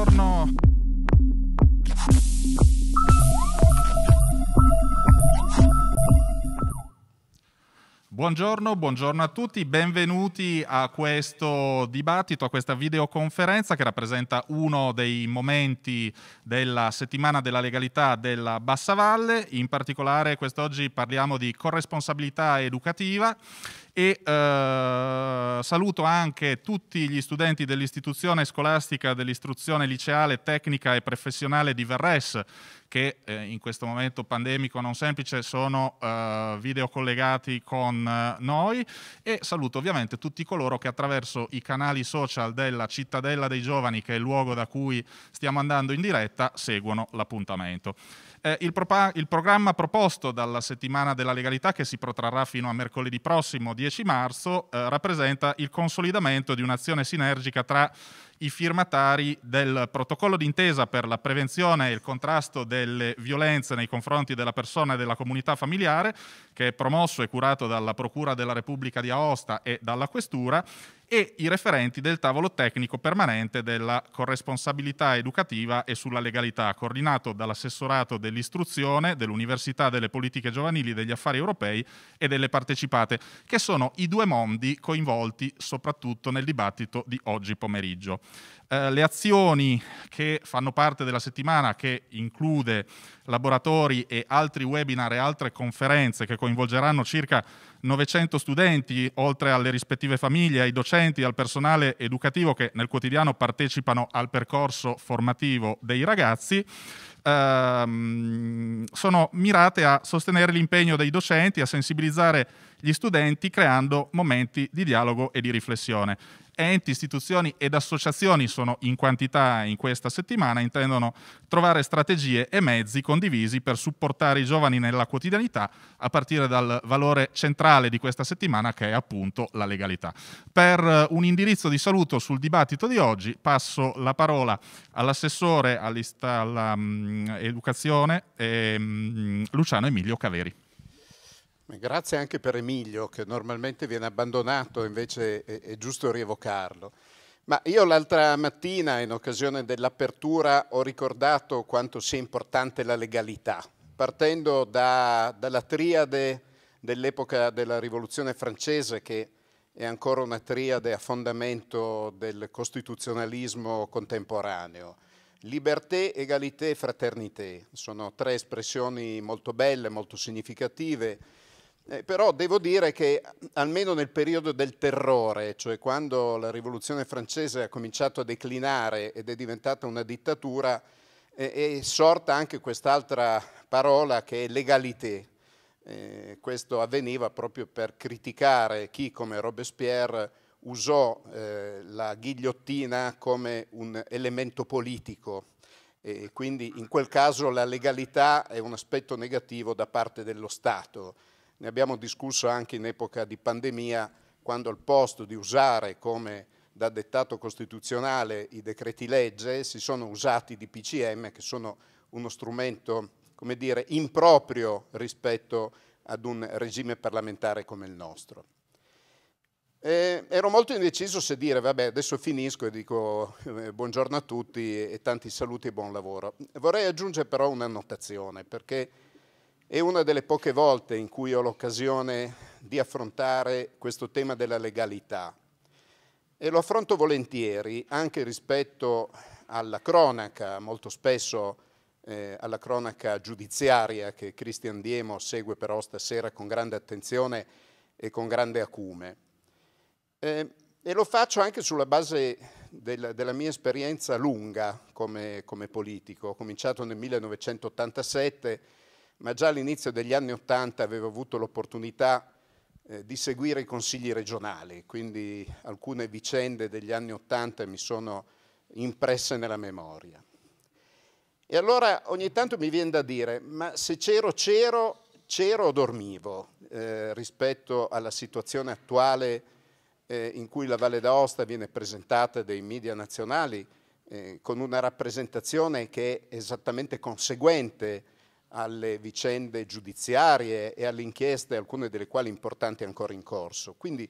intorno. Buongiorno, buongiorno a tutti, benvenuti a questo dibattito, a questa videoconferenza che rappresenta uno dei momenti della settimana della legalità della Bassa Valle, in particolare quest'oggi parliamo di corresponsabilità educativa e eh, saluto anche tutti gli studenti dell'istituzione scolastica dell'istruzione liceale, tecnica e professionale di Verres che eh, in questo momento pandemico non semplice sono eh, videocollegati con eh, noi e saluto ovviamente tutti coloro che attraverso i canali social della Cittadella dei Giovani che è il luogo da cui stiamo andando in diretta seguono l'appuntamento eh, il, il, programma proposto dalla settimana della legalità, che si protrarrà fino a mercoledì prossimo, 10 marzo, eh, rappresenta il consolidamento di un'azione sinergica tra i firmatari del protocollo d'intesa per la prevenzione e il contrasto delle violenze nei confronti della persona e della comunità familiare, che è promosso e curato dalla Procura della Repubblica di Aosta e dalla Questura, e i referenti del tavolo tecnico permanente della corresponsabilità educativa e sulla legalità, coordinato dall'assessorato dell'istruzione, dell'Università delle politiche giovanili, degli affari europei e delle partecipate, che sono i due mondi coinvolti soprattutto nel dibattito di oggi pomeriggio eh, le azioni che fanno parte della settimana, che include laboratori e altri webinar e altre conferenze che coinvolgeranno circa 900 studenti, oltre alle rispettive famiglie, ai docenti, al personale educativo che nel quotidiano partecipano al percorso formativo dei ragazzi, ehm, sono mirate a sostenere l'impegno dei docenti, a sensibilizzare gli studenti creando momenti di dialogo e di riflessione. Enti, istituzioni ed associazioni sono in quantità in questa settimana, intendono trovare strategie e mezzi condivisi per supportare i giovani nella quotidianità a partire dal valore centrale di questa settimana che è appunto la legalità. Per eh, un indirizzo di saluto sul dibattito di oggi passo la parola all'assessore all'educazione mm, all ehm, Luciano Emilio Caveri. Grazie anche per Emilio che normalmente viene abbandonato, invece è, è giusto rievocarlo. Ma io l'altra mattina, in occasione dell'apertura, ho ricordato quanto sia importante la legalità, partendo da, dalla triade dell'epoca della Rivoluzione francese, che è ancora una triade a fondamento del costituzionalismo contemporaneo. Liberté, égalité fraternité sono tre espressioni molto belle, molto significative eh, però devo dire che almeno nel periodo del terrore, cioè quando la rivoluzione francese ha cominciato a declinare ed è diventata una dittatura, eh, è sorta anche quest'altra parola che è legalité. Eh, questo avveniva proprio per criticare chi come Robespierre usò eh, la ghigliottina come un elemento politico. E quindi in quel caso la legalità è un aspetto negativo da parte dello Stato ne abbiamo discusso anche in epoca di pandemia, quando al posto di usare come da dettato costituzionale i decreti legge, si sono usati di PCM che sono uno strumento, come dire, improprio rispetto ad un regime parlamentare come il nostro. E ero molto indeciso se dire, vabbè, adesso finisco e dico eh, buongiorno a tutti e tanti saluti e buon lavoro. Vorrei aggiungere però un'annotazione, perché è una delle poche volte in cui ho l'occasione di affrontare questo tema della legalità e lo affronto volentieri anche rispetto alla cronaca, molto spesso eh, alla cronaca giudiziaria che Cristian Diemo segue però stasera con grande attenzione e con grande acume. Eh, e lo faccio anche sulla base del, della mia esperienza lunga come, come politico. Ho cominciato nel 1987 ma già all'inizio degli anni Ottanta avevo avuto l'opportunità eh, di seguire i consigli regionali, quindi alcune vicende degli anni Ottanta mi sono impresse nella memoria. E allora ogni tanto mi viene da dire, ma se c'ero, c'ero, c'ero o dormivo eh, rispetto alla situazione attuale eh, in cui la Valle d'Aosta viene presentata dai media nazionali eh, con una rappresentazione che è esattamente conseguente alle vicende giudiziarie e alle inchieste, alcune delle quali importanti ancora in corso. Quindi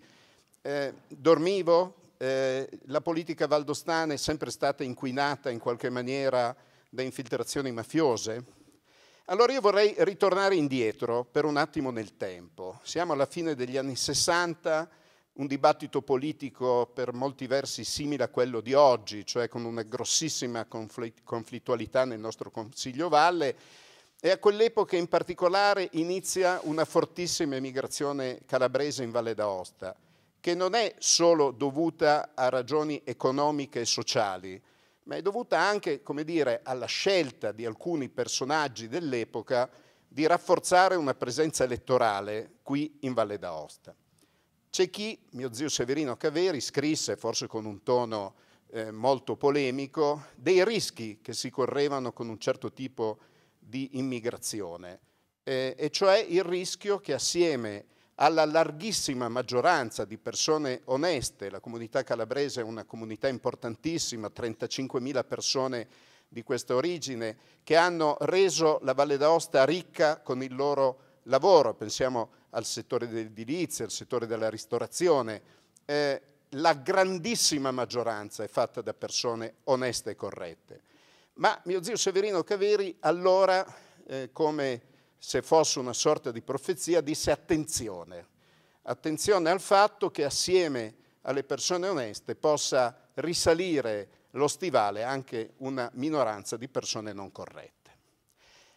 eh, dormivo, eh, la politica valdostana è sempre stata inquinata in qualche maniera da infiltrazioni mafiose. Allora io vorrei ritornare indietro per un attimo nel tempo. Siamo alla fine degli anni 60, un dibattito politico per molti versi simile a quello di oggi, cioè con una grossissima conflittualità nel nostro Consiglio Valle è a quell'epoca in particolare inizia una fortissima emigrazione calabrese in Valle d'Aosta, che non è solo dovuta a ragioni economiche e sociali, ma è dovuta anche, come dire, alla scelta di alcuni personaggi dell'epoca di rafforzare una presenza elettorale qui in Valle d'Aosta. C'è chi, mio zio Severino Caveri, scrisse, forse con un tono eh, molto polemico, dei rischi che si correvano con un certo tipo di di immigrazione, eh, e cioè il rischio che assieme alla larghissima maggioranza di persone oneste, la comunità calabrese è una comunità importantissima, 35.000 persone di questa origine, che hanno reso la Valle d'Aosta ricca con il loro lavoro, pensiamo al settore dell'edilizia, al settore della ristorazione, eh, la grandissima maggioranza è fatta da persone oneste e corrette. Ma mio zio Severino Caveri allora, eh, come se fosse una sorta di profezia, disse attenzione, attenzione al fatto che assieme alle persone oneste possa risalire lo stivale anche una minoranza di persone non corrette.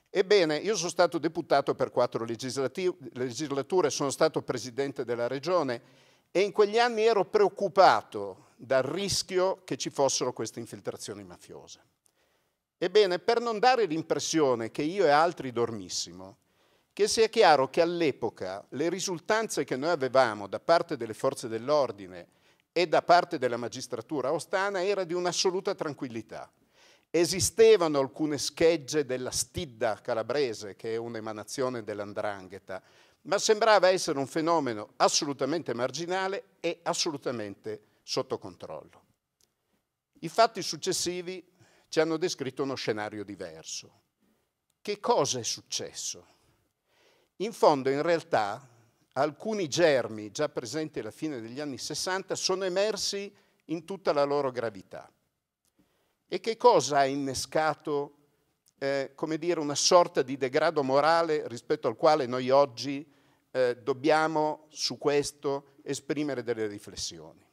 Ebbene, io sono stato deputato per quattro legislature, sono stato presidente della regione e in quegli anni ero preoccupato dal rischio che ci fossero queste infiltrazioni mafiose. Ebbene, per non dare l'impressione che io e altri dormissimo, che sia chiaro che all'epoca le risultanze che noi avevamo da parte delle forze dell'ordine e da parte della magistratura ostana era di un'assoluta tranquillità. Esistevano alcune schegge della Stidda calabrese, che è un'emanazione dell'andrangheta, ma sembrava essere un fenomeno assolutamente marginale e assolutamente sotto controllo. I fatti successivi ci hanno descritto uno scenario diverso. Che cosa è successo? In fondo, in realtà, alcuni germi già presenti alla fine degli anni 60 sono emersi in tutta la loro gravità. E che cosa ha innescato, eh, come dire, una sorta di degrado morale rispetto al quale noi oggi eh, dobbiamo su questo esprimere delle riflessioni?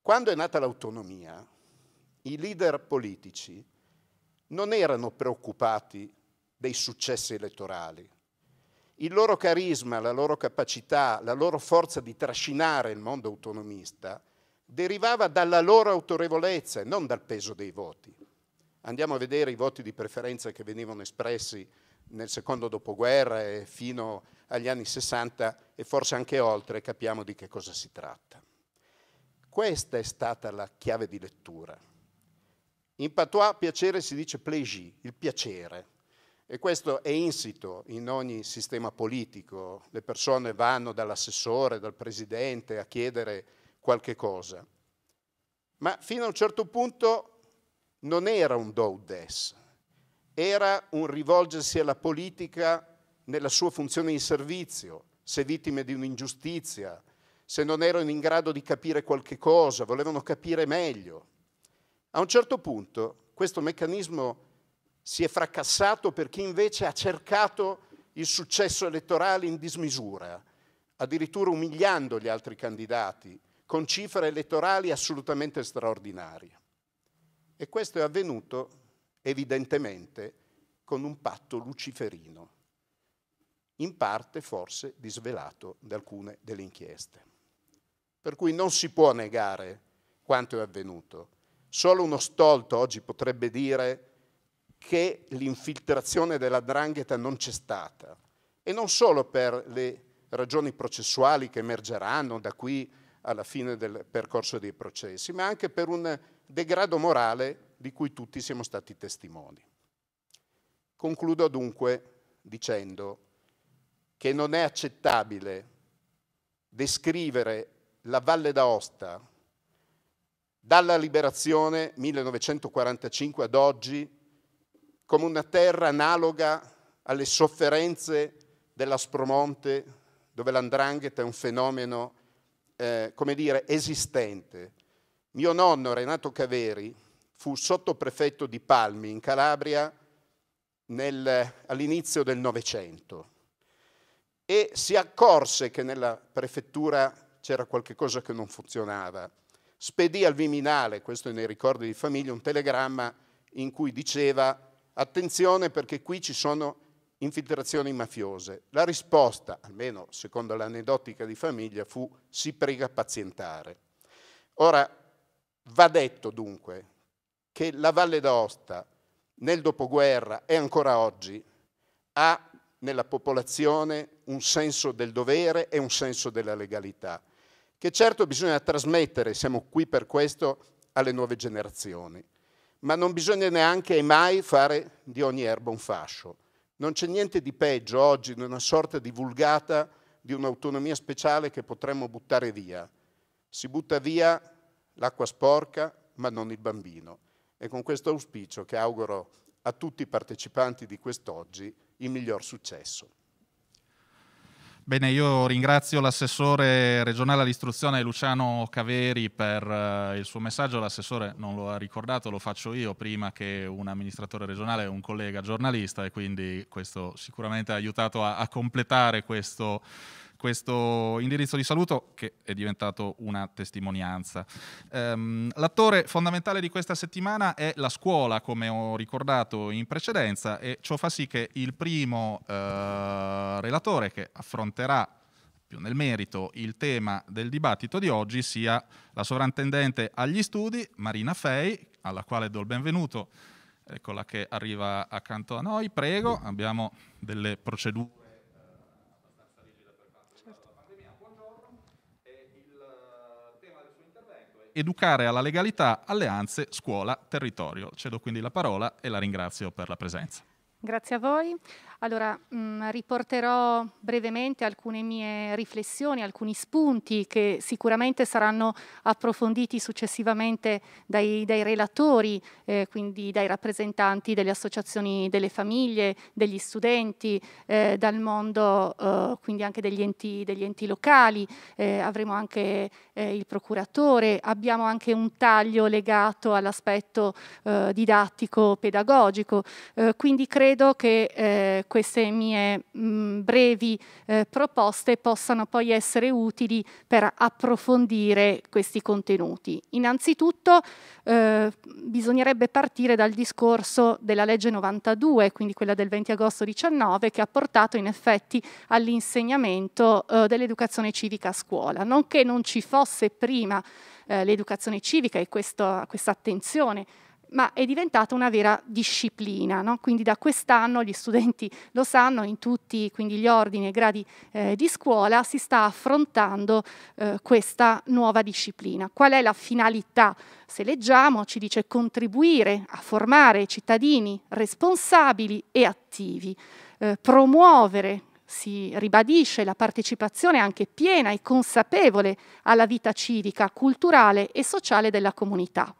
Quando è nata l'autonomia, i leader politici non erano preoccupati dei successi elettorali. Il loro carisma, la loro capacità, la loro forza di trascinare il mondo autonomista derivava dalla loro autorevolezza e non dal peso dei voti. Andiamo a vedere i voti di preferenza che venivano espressi nel secondo dopoguerra e fino agli anni 60 e forse anche oltre, capiamo di che cosa si tratta. Questa è stata la chiave di lettura in patois piacere si dice plaisir, il piacere. E questo è insito in ogni sistema politico. Le persone vanno dall'assessore, dal presidente a chiedere qualche cosa. Ma fino a un certo punto non era un do des, era un rivolgersi alla politica nella sua funzione di servizio, se vittime di un'ingiustizia, se non erano in grado di capire qualche cosa, volevano capire meglio. A un certo punto questo meccanismo si è fracassato per chi invece ha cercato il successo elettorale in dismisura, addirittura umiliando gli altri candidati, con cifre elettorali assolutamente straordinarie. E questo è avvenuto evidentemente con un patto luciferino, in parte forse disvelato da alcune delle inchieste. Per cui non si può negare quanto è avvenuto. Solo uno stolto oggi potrebbe dire che l'infiltrazione della drangheta non c'è stata e non solo per le ragioni processuali che emergeranno da qui alla fine del percorso dei processi, ma anche per un degrado morale di cui tutti siamo stati testimoni. Concludo dunque dicendo che non è accettabile descrivere la Valle d'Aosta dalla liberazione 1945 ad oggi come una terra analoga alle sofferenze dell'Aspromonte, dove l'andrangheta è un fenomeno, eh, come dire, esistente. Mio nonno Renato Caveri fu sottoprefetto di Palmi in Calabria nel, all'inizio del Novecento e si accorse che nella prefettura c'era qualcosa che non funzionava spedì al Viminale, questo è nei ricordi di famiglia, un telegramma in cui diceva attenzione perché qui ci sono infiltrazioni mafiose. La risposta, almeno secondo l'aneddotica di famiglia, fu si prega a pazientare. Ora, va detto dunque che la Valle d'Aosta nel dopoguerra e ancora oggi ha nella popolazione un senso del dovere e un senso della legalità che certo bisogna trasmettere, siamo qui per questo, alle nuove generazioni, ma non bisogna neanche e mai fare di ogni erba un fascio. Non c'è niente di peggio oggi in una sorta di vulgata di un'autonomia speciale che potremmo buttare via. Si butta via l'acqua sporca, ma non il bambino. E con questo auspicio che auguro a tutti i partecipanti di quest'oggi il miglior successo. Bene, io ringrazio l'assessore regionale all'istruzione Luciano Caveri per uh, il suo messaggio. L'assessore non lo ha ricordato, lo faccio io prima che un amministratore regionale, un collega giornalista e quindi questo sicuramente ha aiutato a, a completare questo questo indirizzo di saluto che è diventato una testimonianza. Um, l'attore fondamentale di questa settimana è la scuola, come ho ricordato in precedenza, e ciò fa sì che il primo uh, relatore che affronterà più nel merito il tema del dibattito di oggi sia la sovrintendente agli studi, Marina Fei, alla quale do il benvenuto. Eccola che arriva accanto a noi, prego, abbiamo delle procedure educare alla legalità, alleanze, scuola, territorio. Cedo quindi la parola e la ringrazio per la presenza. Grazie a voi. Allora, mh, mm, riporterò brevemente alcune mie riflessioni, alcuni spunti che sicuramente saranno approfonditi successivamente dai, dai relatori, eh, quindi dai rappresentanti delle associazioni delle famiglie, degli studenti, eh, dal mondo eh, quindi anche degli enti, degli enti locali, eh, avremo anche eh, il procuratore, abbiamo anche un taglio legato all'aspetto eh, didattico-pedagogico, quindi credo che queste mie mh, mm, brevi eh, proposte possano poi essere utili per approfondire questi contenuti. Innanzitutto eh, bisognerebbe partire dal discorso della legge 92, quindi quella del 20 agosto 19, che ha portato in effetti all'insegnamento eh, dell'educazione civica a scuola, non che non ci fosse prima eh, l'educazione civica e questa attenzione ma è diventata una vera disciplina. No? Quindi da quest'anno gli studenti lo sanno, in tutti gli ordini e gradi eh, di scuola si sta affrontando eh, questa nuova disciplina. Qual è la finalità? Se leggiamo ci dice contribuire a formare cittadini responsabili e attivi, eh, promuovere si ribadisce la partecipazione anche piena e consapevole alla vita civica, culturale e sociale della comunità.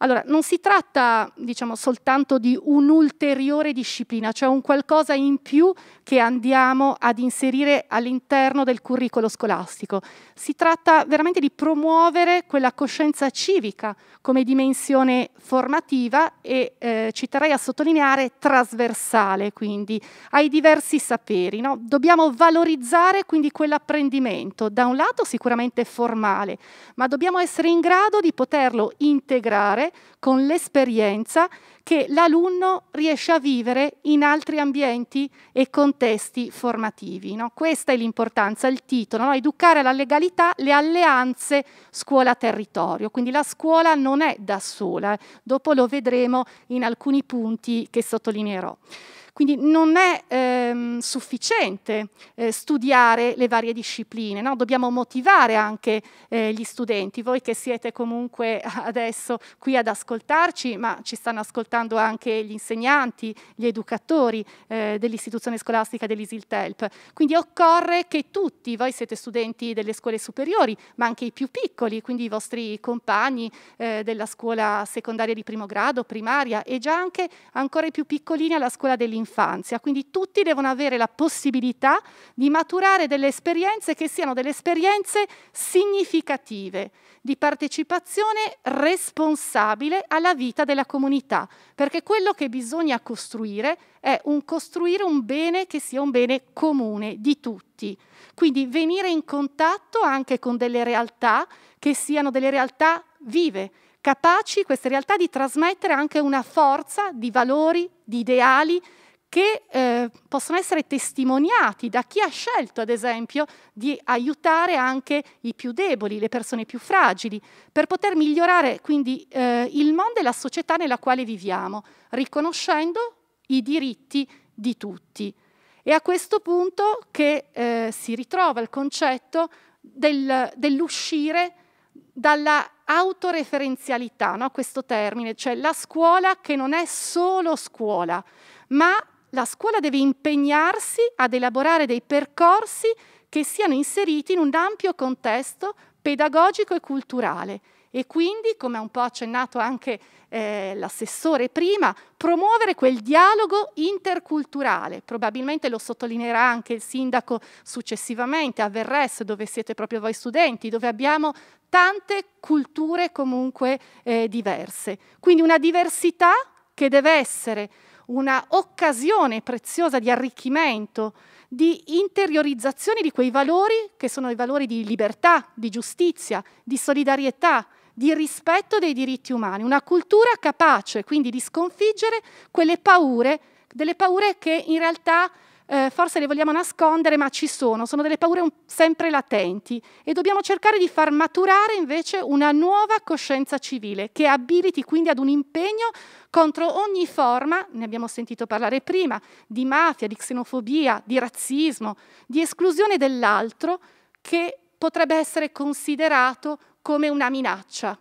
Allora, non si tratta, diciamo, soltanto di un'ulteriore disciplina, cioè un qualcosa in più che andiamo ad inserire all'interno del curriculum scolastico. Si tratta veramente di promuovere quella coscienza civica come dimensione formativa e eh, ci terrei a sottolineare trasversale, quindi ai diversi saperi. No? Dobbiamo valorizzare quindi quell'apprendimento, da un lato sicuramente formale, ma dobbiamo essere in grado di poterlo integrare con l'esperienza che l'alunno riesce a vivere in altri ambienti e contesti formativi. No? Questa è l'importanza, il titolo, no? educare alla legalità le alleanze scuola-territorio, quindi la scuola non è da sola, eh. dopo lo vedremo in alcuni punti che sottolineerò. Quindi non è ehm, sufficiente eh, studiare le varie discipline, no? dobbiamo motivare anche eh, gli studenti, voi che siete comunque adesso qui ad ascoltarci, ma ci stanno ascoltando anche gli insegnanti, gli educatori eh, dell'istituzione scolastica dell'ISILTELP. Quindi occorre che tutti, voi siete studenti delle scuole superiori, ma anche i più piccoli, quindi i vostri compagni eh, della scuola secondaria di primo grado, primaria e già anche ancora i più piccolini alla scuola dell'infanzia, dell'infanzia, quindi tutti devono avere la possibilità di maturare delle esperienze che siano delle esperienze significative, di partecipazione responsabile alla vita della comunità, perché quello che bisogna costruire è un costruire un bene che sia un bene comune di tutti. Quindi venire in contatto anche con delle realtà che siano delle realtà vive, capaci queste realtà di trasmettere anche una forza di valori, di ideali, che eh, possono essere testimoniati da chi ha scelto, ad esempio, di aiutare anche i più deboli, le persone più fragili, per poter migliorare quindi eh, il mondo e la società nella quale viviamo, riconoscendo i diritti di tutti. È a questo punto che eh, si ritrova il concetto del, dell'uscire dalla autoreferenzialità, no? questo termine, cioè la scuola che non è solo scuola, ma la scuola deve impegnarsi ad elaborare dei percorsi che siano inseriti in un ampio contesto pedagogico e culturale e quindi, come ha un po' accennato anche eh, l'assessore prima, promuovere quel dialogo interculturale. Probabilmente lo sottolineerà anche il sindaco successivamente a Verres, dove siete proprio voi studenti, dove abbiamo tante culture comunque eh, diverse. Quindi una diversità che deve essere una occasione preziosa di arricchimento, di interiorizzazione di quei valori che sono i valori di libertà, di giustizia, di solidarietà, di rispetto dei diritti umani, una cultura capace quindi di sconfiggere quelle paure, delle paure che in realtà eh, forse le vogliamo nascondere, ma ci sono, sono delle paure un, sempre latenti e dobbiamo cercare di far maturare invece una nuova coscienza civile che abiliti quindi ad un impegno contro ogni forma, ne abbiamo sentito parlare prima, di mafia, di xenofobia, di razzismo, di esclusione dell'altro che potrebbe essere considerato come una minaccia.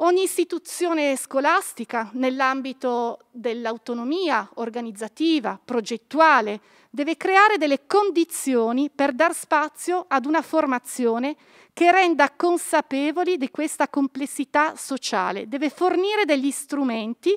Ogni istituzione scolastica, nell'ambito dell'autonomia organizzativa, progettuale, deve creare delle condizioni per dar spazio ad una formazione che renda consapevoli di questa complessità sociale. Deve fornire degli strumenti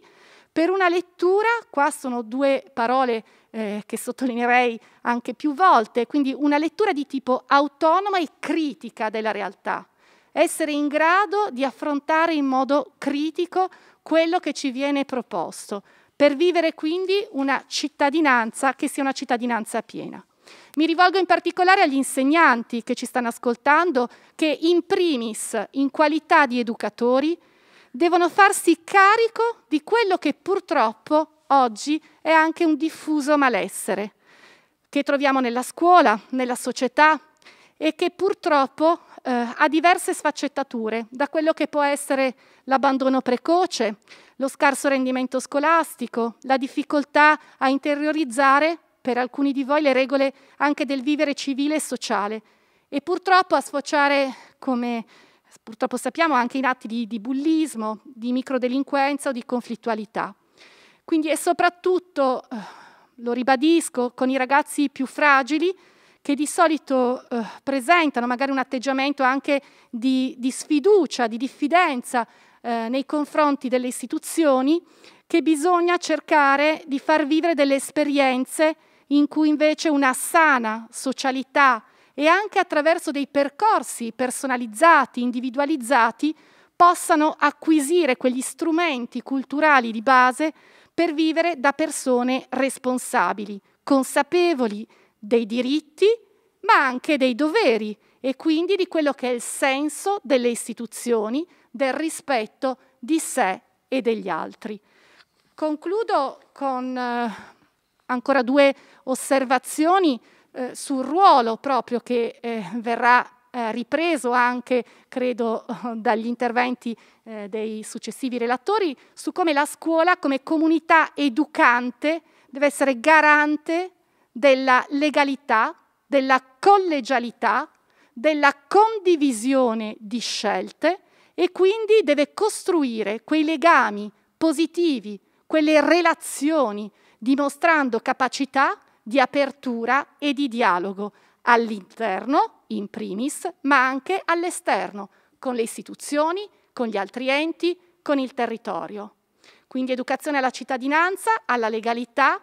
per una lettura, qua sono due parole eh, che sottolineerei anche più volte, quindi una lettura di tipo autonoma e critica della realtà essere in grado di affrontare in modo critico quello che ci viene proposto, per vivere quindi una cittadinanza che sia una cittadinanza piena. Mi rivolgo in particolare agli insegnanti che ci stanno ascoltando, che in primis, in qualità di educatori, devono farsi carico di quello che purtroppo oggi è anche un diffuso malessere, che troviamo nella scuola, nella società e che purtroppo eh, ha diverse sfaccettature, da quello che può essere l'abbandono precoce, lo scarso rendimento scolastico, la difficoltà a interiorizzare per alcuni di voi le regole anche del vivere civile e sociale e purtroppo a sfociare, come purtroppo sappiamo, anche in atti di, di bullismo, di microdelinquenza o di conflittualità. Quindi e soprattutto, eh, lo ribadisco, con i ragazzi più fragili, che di solito eh, presentano magari un atteggiamento anche di, di sfiducia, di diffidenza eh, nei confronti delle istituzioni, che bisogna cercare di far vivere delle esperienze in cui invece una sana socialità e anche attraverso dei percorsi personalizzati, individualizzati, possano acquisire quegli strumenti culturali di base per vivere da persone responsabili, consapevoli dei diritti, ma anche dei doveri e quindi di quello che è il senso delle istituzioni, del rispetto di sé e degli altri. Concludo con eh, ancora due osservazioni eh, sul ruolo proprio che eh, verrà eh, ripreso anche, credo, dagli interventi eh, dei successivi relatori, su come la scuola come comunità educante deve essere garante della legalità, della collegialità, della condivisione di scelte e quindi deve costruire quei legami positivi, quelle relazioni, dimostrando capacità di apertura e di dialogo all'interno, in primis, ma anche all'esterno, con le istituzioni, con gli altri enti, con il territorio. Quindi educazione alla cittadinanza, alla legalità,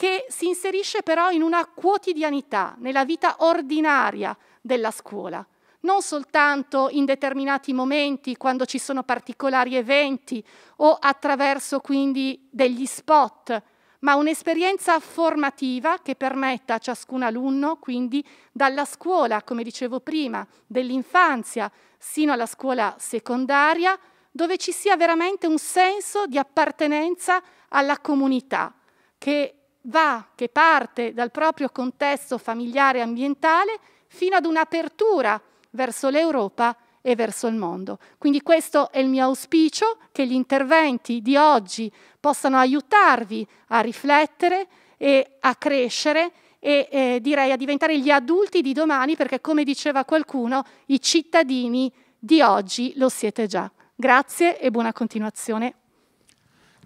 che si inserisce però in una quotidianità, nella vita ordinaria della scuola, non soltanto in determinati momenti, quando ci sono particolari eventi o attraverso quindi degli spot, ma un'esperienza formativa che permetta a ciascun alunno, quindi dalla scuola, come dicevo prima, dell'infanzia sino alla scuola secondaria, dove ci sia veramente un senso di appartenenza alla comunità, che va, che parte dal proprio contesto familiare e ambientale fino ad un'apertura verso l'Europa e verso il mondo. Quindi questo è il mio auspicio, che gli interventi di oggi possano aiutarvi a riflettere e a crescere e eh, direi a diventare gli adulti di domani perché come diceva qualcuno i cittadini di oggi lo siete già. Grazie e buona continuazione.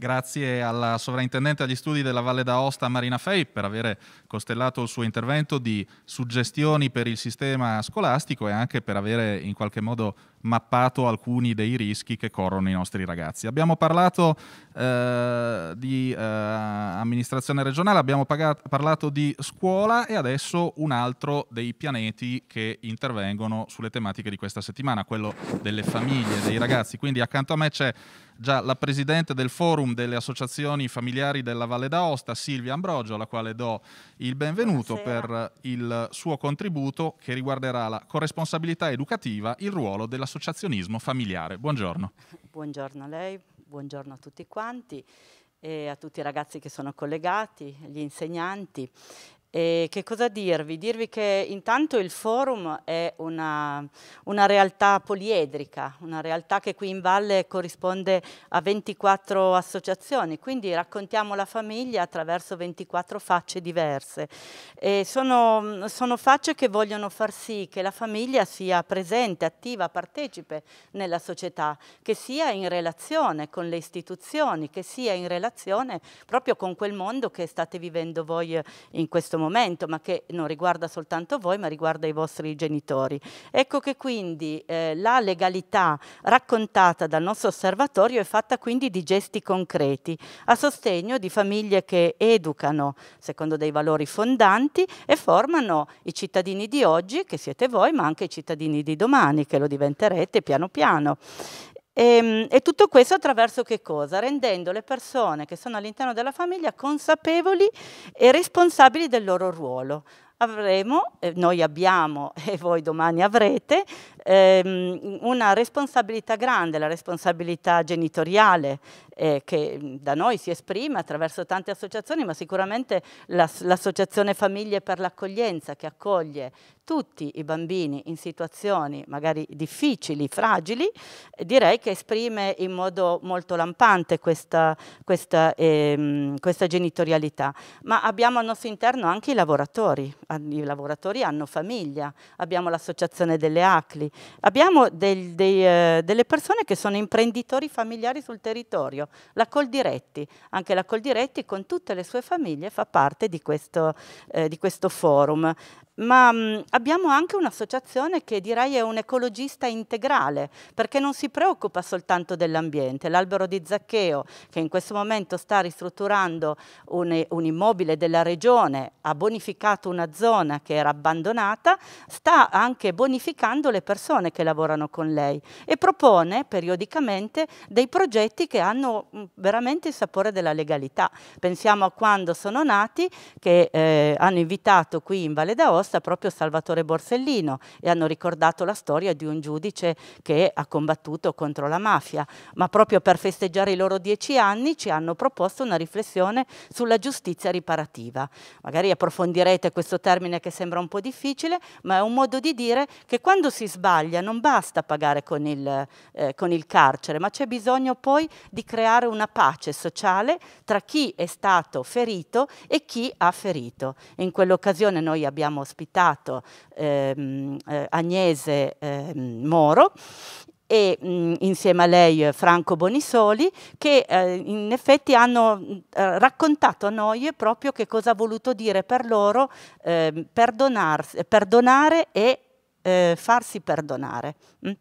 Grazie alla sovrintendente agli studi della Valle d'Aosta Marina Fei per aver costellato il suo intervento di suggestioni per il sistema scolastico e anche per avere in qualche modo mappato alcuni dei rischi che corrono i nostri ragazzi. Abbiamo parlato eh, di eh, amministrazione regionale, abbiamo pagato, parlato di scuola e adesso un altro dei pianeti che intervengono sulle tematiche di questa settimana, quello delle famiglie, dei ragazzi. Quindi accanto a me c'è già la presidente del forum delle associazioni familiari della Valle d'Aosta, Silvia Ambrogio, alla quale do il benvenuto Buonasera. per il suo contributo che riguarderà la corresponsabilità educativa, il ruolo dell'associazionismo familiare. Buongiorno. Buongiorno a lei, buongiorno a tutti quanti e a tutti i ragazzi che sono collegati, gli insegnanti. E che cosa dirvi? Dirvi che intanto il forum è una, una, realtà poliedrica, una realtà che qui in valle corrisponde a 24 associazioni, quindi raccontiamo la famiglia attraverso 24 facce diverse. Sono, sono, facce che vogliono far sì che la famiglia sia presente, attiva, partecipe nella società, che sia in relazione con le istituzioni, che sia in relazione proprio con quel mondo che state vivendo voi in questo momento momento, ma che non riguarda soltanto voi, ma riguarda i vostri genitori. Ecco che quindi eh, la legalità raccontata dal nostro osservatorio è fatta quindi di gesti concreti a sostegno di famiglie che educano secondo dei valori fondanti e formano i cittadini di oggi, che siete voi, ma anche i cittadini di domani, che lo diventerete piano piano. E, ehm, e, tutto questo attraverso che cosa? Rendendo le persone che sono all'interno della famiglia consapevoli e responsabili del loro ruolo. Avremo, eh, noi abbiamo e voi domani avrete, ehm, una responsabilità grande, la responsabilità genitoriale, eh, che mm, da noi si esprime attraverso tante associazioni, ma sicuramente l'Associazione Famiglie per l'Accoglienza che accoglie tutti i bambini in situazioni magari difficili, fragili, eh, direi che esprime in modo molto lampante questa, questa, ehm, questa genitorialità. Ma abbiamo al nostro interno anche i lavoratori, i lavoratori hanno famiglia, abbiamo l'associazione delle ACLI, abbiamo del, dei, eh, delle persone che sono imprenditori familiari sul territorio, esempio la Coldiretti, anche la Coldiretti con tutte le sue famiglie fa parte di questo, eh, di questo forum ma mh, mm, abbiamo anche un'associazione che direi è un ecologista integrale, perché non si preoccupa soltanto dell'ambiente. L'albero di Zaccheo, che in questo momento sta ristrutturando un, un, immobile della regione, ha bonificato una zona che era abbandonata, sta anche bonificando le persone che lavorano con lei e propone periodicamente dei progetti che hanno mh, mm, veramente il sapore della legalità. Pensiamo a quando sono nati, che eh, hanno invitato qui in Valle d'Aosta, risposta proprio Salvatore Borsellino e hanno ricordato la storia di un giudice che ha combattuto contro la mafia, ma proprio per festeggiare i loro dieci anni ci hanno proposto una riflessione sulla giustizia riparativa. Magari approfondirete questo termine che sembra un po' difficile, ma è un modo di dire che quando si sbaglia non basta pagare con il, eh, con il carcere, ma c'è bisogno poi di creare una pace sociale tra chi è stato ferito e chi ha ferito. In quell'occasione noi abbiamo ospitato ehm, eh, Agnese ehm, Moro e mh, mm, insieme a lei eh, Franco Bonisoli, che eh, in effetti hanno eh, raccontato a noi proprio che cosa ha voluto dire per loro eh, perdonare e eh, farsi perdonare. Mm?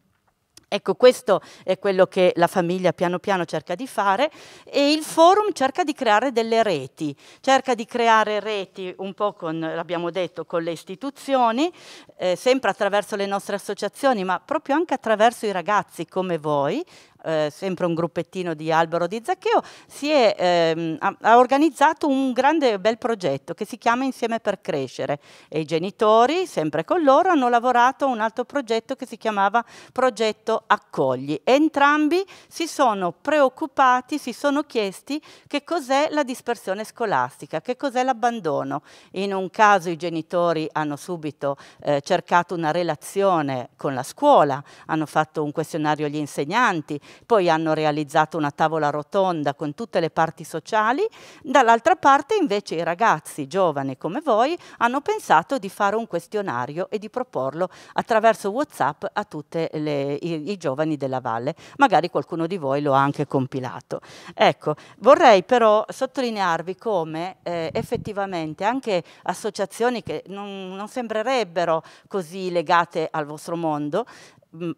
Ecco, questo è quello che la famiglia piano piano cerca di fare e il forum cerca di creare delle reti, cerca di creare reti un po' con, l'abbiamo detto, con le istituzioni, eh, sempre attraverso le nostre associazioni, ma proprio anche attraverso i ragazzi come voi, eh, sempre un gruppettino di Albero di Zaccheo, si è, ehm, ha, organizzato un grande bel progetto che si chiama Insieme per Crescere e i genitori, sempre con loro, hanno lavorato a un altro progetto che si chiamava Progetto Accogli. entrambi si sono preoccupati, si sono chiesti che cos'è la dispersione scolastica, che cos'è l'abbandono. In un caso i genitori hanno subito eh, cercato una relazione con la scuola, hanno fatto un questionario agli insegnanti, poi hanno realizzato una tavola rotonda con tutte le parti sociali, dall'altra parte invece i ragazzi giovani come voi hanno pensato di fare un questionario e di proporlo attraverso Whatsapp a tutti i, i giovani della valle, magari qualcuno di voi lo ha anche compilato. Ecco, vorrei però sottolinearvi come eh, effettivamente anche associazioni che non, non sembrerebbero così legate al vostro mondo, Mm,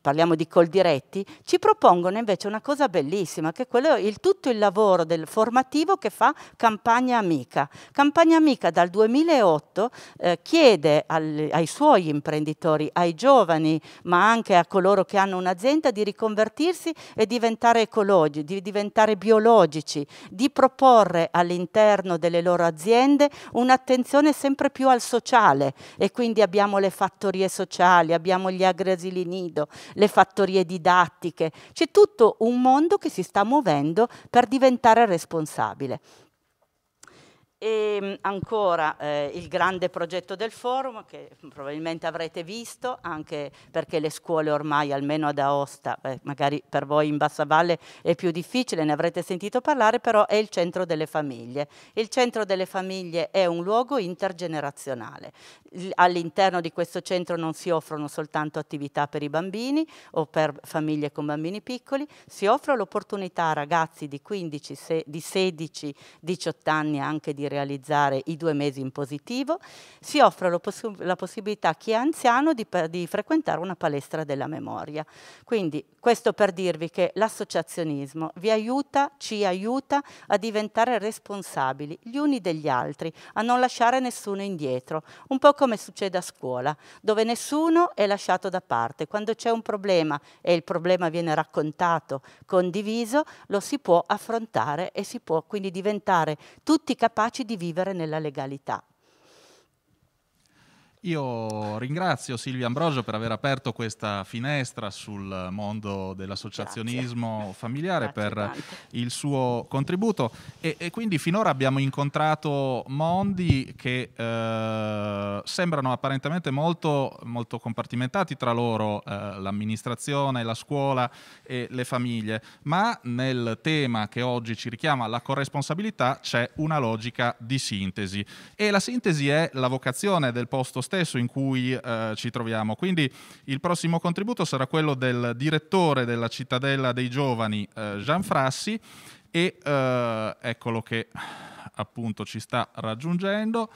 parliamo di Coldiretti, ci propongono invece una cosa bellissima, che è quello, il, tutto il lavoro del formativo che fa Campagna Amica. Campagna Amica dal 2008 eh, chiede al, ai suoi imprenditori, ai giovani, ma anche a coloro che hanno un'azienda, di riconvertirsi e diventare ecologici, di diventare biologici, di proporre all'interno delle loro aziende un'attenzione sempre più al sociale e quindi abbiamo le fattorie sociali, abbiamo gli agroasili angeli nido, le fattorie didattiche, c'è tutto un mondo che si sta muovendo per diventare responsabile. E ehm, ancora eh, il grande progetto del forum che probabilmente avrete visto anche perché le scuole ormai almeno ad Aosta, eh, magari per voi in Bassa Valle è più difficile, ne avrete sentito parlare, però è il centro delle famiglie. Il centro delle famiglie è un luogo intergenerazionale. All'interno di questo centro non si offrono soltanto attività per i bambini o per famiglie con bambini piccoli, si offre l'opportunità a ragazzi di 15, se, di 16, 18 anni anche di realizzare i due mesi in positivo, si offre poss la possibilità a chi è anziano di, di frequentare una palestra della memoria. Quindi questo per dirvi che l'associazionismo vi aiuta, ci aiuta a diventare responsabili gli uni degli altri, a non lasciare nessuno indietro, un po' come succede a scuola, dove nessuno è lasciato da parte. Quando c'è un problema e il problema viene raccontato, condiviso, lo si può affrontare e si può quindi diventare tutti capaci capaci di vivere nella legalità. Io ringrazio Silvia Ambrogio per aver aperto questa finestra sul mondo dell'associazionismo Grazie. familiare, Grazie per tante. il suo contributo e, e, quindi finora abbiamo incontrato mondi che eh, sembrano apparentemente molto, molto, compartimentati tra loro, eh, l'amministrazione, la scuola e le famiglie, ma nel tema che oggi ci richiama la corresponsabilità c'è una logica di sintesi e la sintesi è la vocazione del posto stesso in cui eh, ci troviamo. Quindi il prossimo contributo sarà quello del direttore della Cittadella dei Giovani, eh, Gian Frassi, e eh, eccolo che appunto ci sta raggiungendo.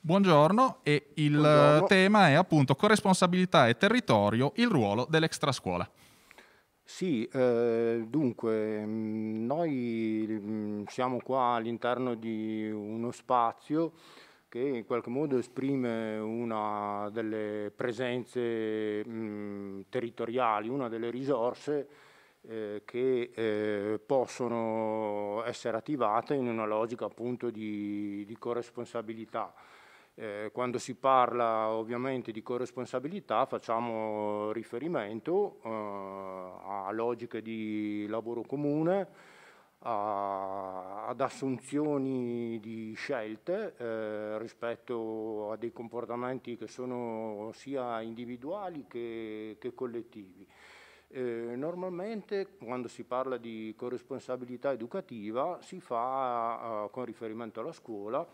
Buongiorno e il Buongiorno. tema è appunto corresponsabilità e territorio, il ruolo dell'extrascuola. Sì, eh, dunque mm, noi mm, siamo qua all'interno di uno spazio che in qualche modo esprime una delle presenze mh, territoriali, una delle risorse eh, che eh, possono essere attivate in una logica appunto di, di corresponsabilità. Eh, quando si parla ovviamente di corresponsabilità facciamo riferimento eh, a logiche di lavoro comune, a, ad assunzioni di scelte eh, rispetto a dei comportamenti che sono sia individuali che, che collettivi. Eh, normalmente quando si parla di corresponsabilità educativa si fa, eh, con riferimento alla scuola,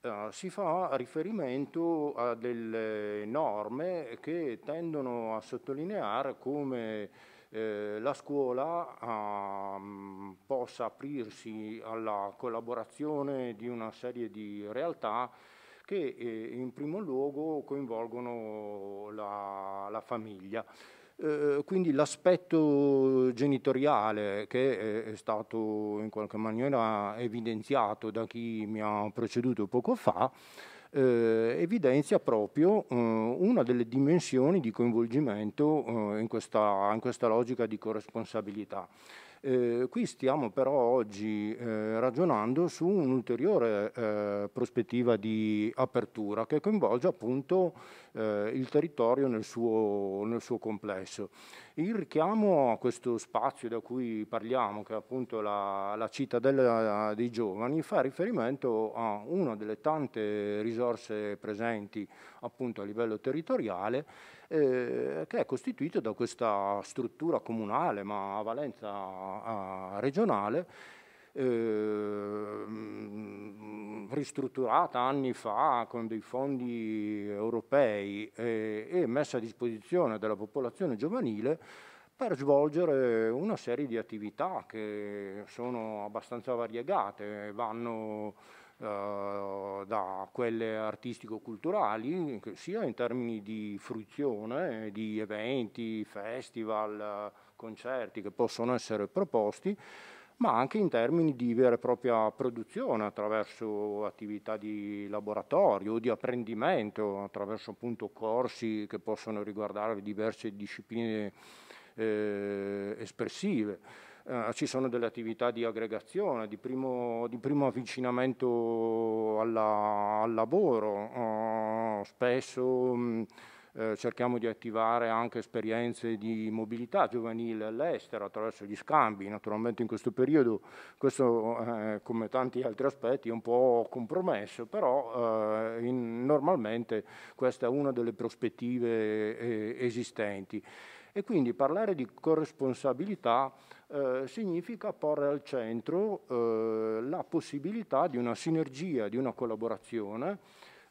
eh, si fa riferimento a delle norme che tendono a sottolineare come eh, la scuola ah, possa aprirsi alla collaborazione di una serie di realtà che eh, in primo luogo coinvolgono la, la famiglia. Eh, quindi l'aspetto genitoriale che è, è stato in qualche maniera evidenziato da chi mi ha preceduto poco fa, eh, evidenzia proprio eh, una delle dimensioni di coinvolgimento eh, in questa, in questa logica di corresponsabilità. Eh, qui stiamo però oggi eh, ragionando su un'ulteriore eh, prospettiva di apertura che coinvolge appunto eh, il territorio nel suo, nel suo, complesso. Il richiamo a questo spazio da cui parliamo, che è appunto la, la cittadella dei giovani, fa riferimento a una delle tante risorse presenti appunto a livello territoriale eh, che è costituito da questa struttura comunale ma a valenza regionale eh, ristrutturata anni fa con dei fondi europei e, eh, e messa a disposizione della popolazione giovanile per svolgere una serie di attività che sono abbastanza variegate, vanno eh, da quelle artistico-culturali, sia in termini di fruizione, di eventi, festival, concerti che possono essere proposti, ma anche in termini di vera e propria produzione attraverso attività di laboratorio, di apprendimento, attraverso appunto corsi che possono riguardare diverse discipline eh, espressive eh, ci sono delle attività di aggregazione, di primo, di primo avvicinamento alla, al lavoro, eh, spesso mh, mm, eh, cerchiamo di attivare anche esperienze di mobilità giovanile all'estero attraverso gli scambi. Naturalmente in questo periodo questo, eh, come tanti altri aspetti, è un po' compromesso, però eh, in, normalmente questa è una delle prospettive eh, esistenti. E quindi parlare di corresponsabilità eh, significa porre al centro eh, la possibilità di una sinergia, di una collaborazione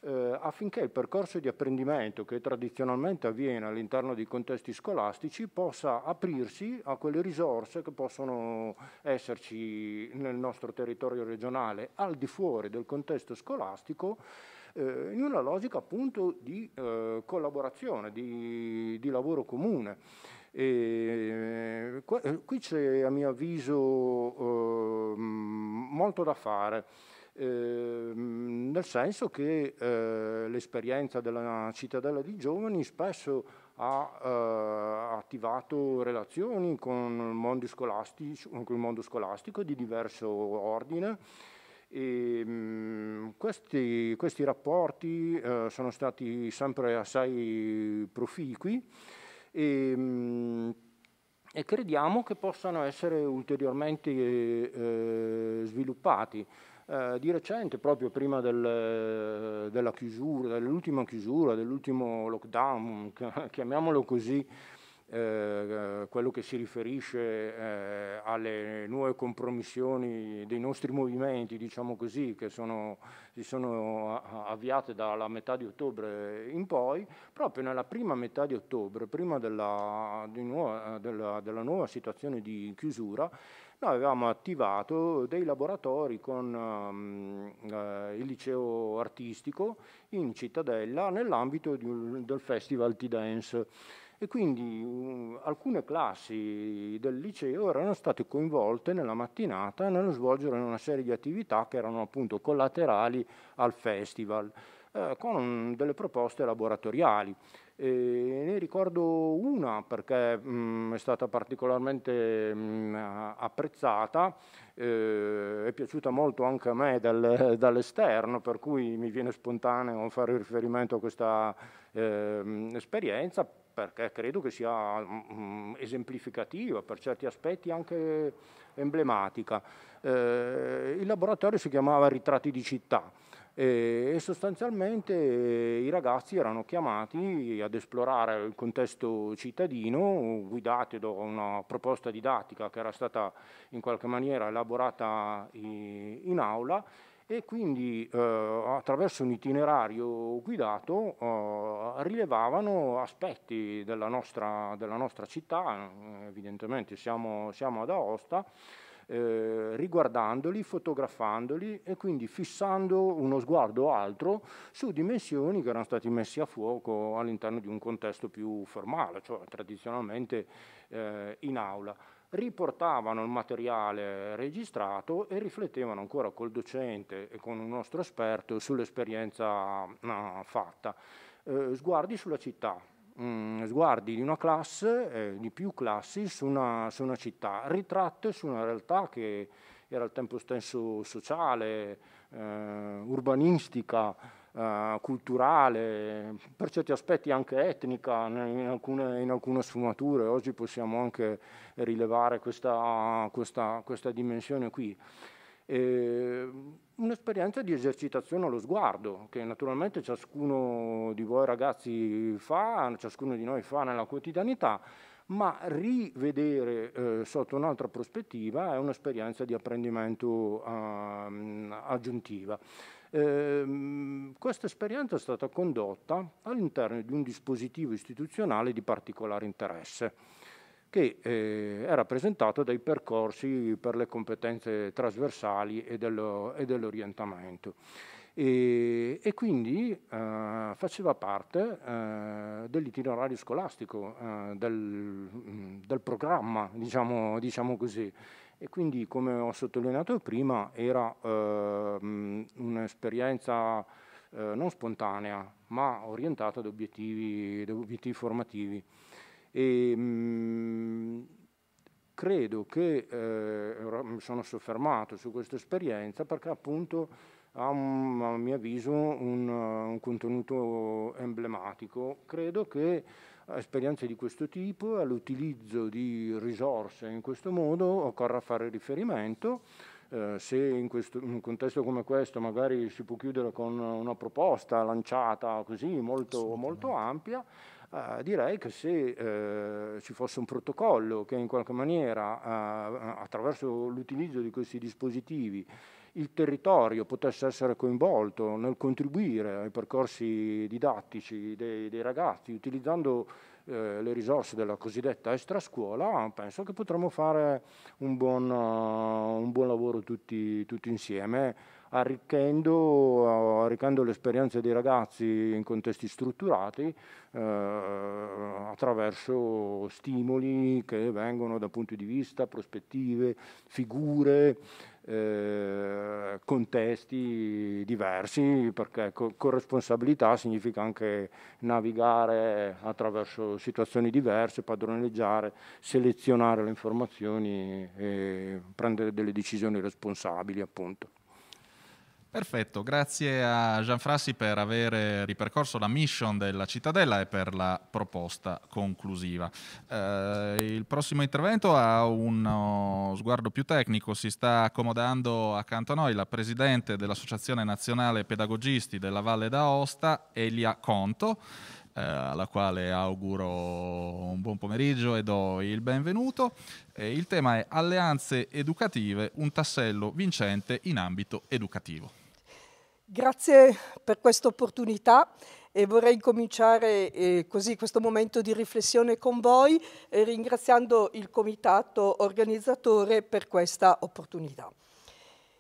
eh, affinché il percorso di apprendimento che tradizionalmente avviene all'interno dei contesti scolastici possa aprirsi a quelle risorse che possono esserci nel nostro territorio regionale al di fuori del contesto scolastico eh, in una logica appunto di eh, collaborazione, di, di lavoro comune. E, eh, qua, eh, qui c'è a mio avviso eh, molto da fare. Eh, nel senso che eh, l'esperienza della cittadella di giovani spesso ha eh, attivato relazioni con il, con il mondo scolastico di diverso ordine e ehm, mh, questi, questi, rapporti eh, sono stati sempre assai proficui e, ehm, e crediamo che possano essere ulteriormente eh, eh, sviluppati. Eh, di recente, proprio prima del, della chiusura, dell'ultima chiusura, dell'ultimo lockdown, chiamiamolo così, eh, quello che si riferisce eh, alle nuove compromissioni dei nostri movimenti, diciamo così, che sono, si sono avviate dalla metà di ottobre in poi, proprio nella prima metà di ottobre, prima della, di nuova, della, della nuova situazione di chiusura, noi avevamo attivato dei laboratori con um, eh, il liceo artistico in cittadella nell'ambito del festival T-Dance e quindi uh, alcune classi del liceo erano state coinvolte nella mattinata nello svolgere una serie di attività che erano appunto collaterali al festival eh, con delle proposte laboratoriali. E ne ricordo una perché mh, mm, è stata particolarmente mh, mm, apprezzata, eh, è piaciuta molto anche a me dal, dall'esterno, per cui mi viene spontaneo fare riferimento a questa eh, esperienza, perché credo che sia mh, mm, esemplificativa, per certi aspetti anche emblematica. Eh, il laboratorio si chiamava Ritratti di città e sostanzialmente eh, i ragazzi erano chiamati ad esplorare il contesto cittadino, guidati da una proposta didattica che era stata in qualche maniera elaborata in aula e quindi eh, attraverso un itinerario guidato eh, rilevavano aspetti della nostra, della nostra città, eh, evidentemente siamo, siamo ad Aosta, eh, riguardandoli, fotografandoli e quindi fissando uno sguardo altro su dimensioni che erano stati messi a fuoco all'interno di un contesto più formale, cioè tradizionalmente eh, in aula riportavano il materiale registrato e riflettevano ancora col docente e con un nostro esperto sull'esperienza no, ah, fatta. Eh, sguardi sulla città, mh, mm, sguardi di una classe, eh, di più classi su una, su una città, ritratte su una realtà che era al tempo stesso sociale, eh, urbanistica, eh, culturale, per certi aspetti anche etnica in alcune, in alcune sfumature. Oggi possiamo anche rilevare questa, questa, questa dimensione qui. E, un'esperienza di esercitazione allo sguardo, che naturalmente ciascuno di voi ragazzi fa, ciascuno di noi fa nella quotidianità, ma rivedere eh, sotto un'altra prospettiva è un'esperienza di apprendimento eh, aggiuntiva. Eh, questa esperienza è stata condotta all'interno di un dispositivo istituzionale di particolare interesse che eh, è rappresentato dai percorsi per le competenze trasversali e, dello, e dell'orientamento. E, e, quindi eh, faceva parte eh, dell'itinerario scolastico, eh, del, del, programma, diciamo, diciamo così e quindi come ho sottolineato prima era ehm, un'esperienza eh, non spontanea ma orientata ad obiettivi, ad obiettivi formativi. E, mh, mm, credo che eh, mi sono soffermato su questa esperienza perché appunto ha a mio avviso un, un contenuto emblematico. Credo che esperienze di questo tipo, all'utilizzo di risorse in questo modo occorra fare riferimento. Eh, se in, questo, in, un contesto come questo magari si può chiudere con una proposta lanciata così molto, molto ampia, Uh, direi che se uh, ci fosse un protocollo che in qualche maniera uh, attraverso l'utilizzo di questi dispositivi il territorio potesse essere coinvolto nel contribuire ai percorsi didattici dei, dei ragazzi utilizzando eh, le risorse della cosiddetta extrascuola, penso che potremmo fare un buon, uh, un buon lavoro tutti, tutti insieme, arricchendo, uh, arricchendo le esperienze dei ragazzi in contesti strutturati uh, attraverso stimoli che vengono da punti di vista, prospettive, figure eh, contesti diversi, perché co- corresponsabilità significa anche navigare attraverso situazioni diverse, padroneggiare, selezionare le informazioni e prendere delle decisioni responsabili, appunto. Perfetto, grazie a Gianfrassi per aver ripercorso la mission della cittadella e per la proposta conclusiva. Eh, il prossimo intervento ha uno sguardo più tecnico, si sta accomodando accanto a noi la presidente dell'Associazione Nazionale Pedagogisti della Valle d'Aosta, Elia Conto, eh, alla quale auguro un buon pomeriggio e do il benvenuto. il tema è Alleanze educative, un tassello vincente in ambito educativo. Grazie per questa opportunità e vorrei cominciare eh, così questo momento di riflessione con voi eh, ringraziando il comitato organizzatore per questa opportunità.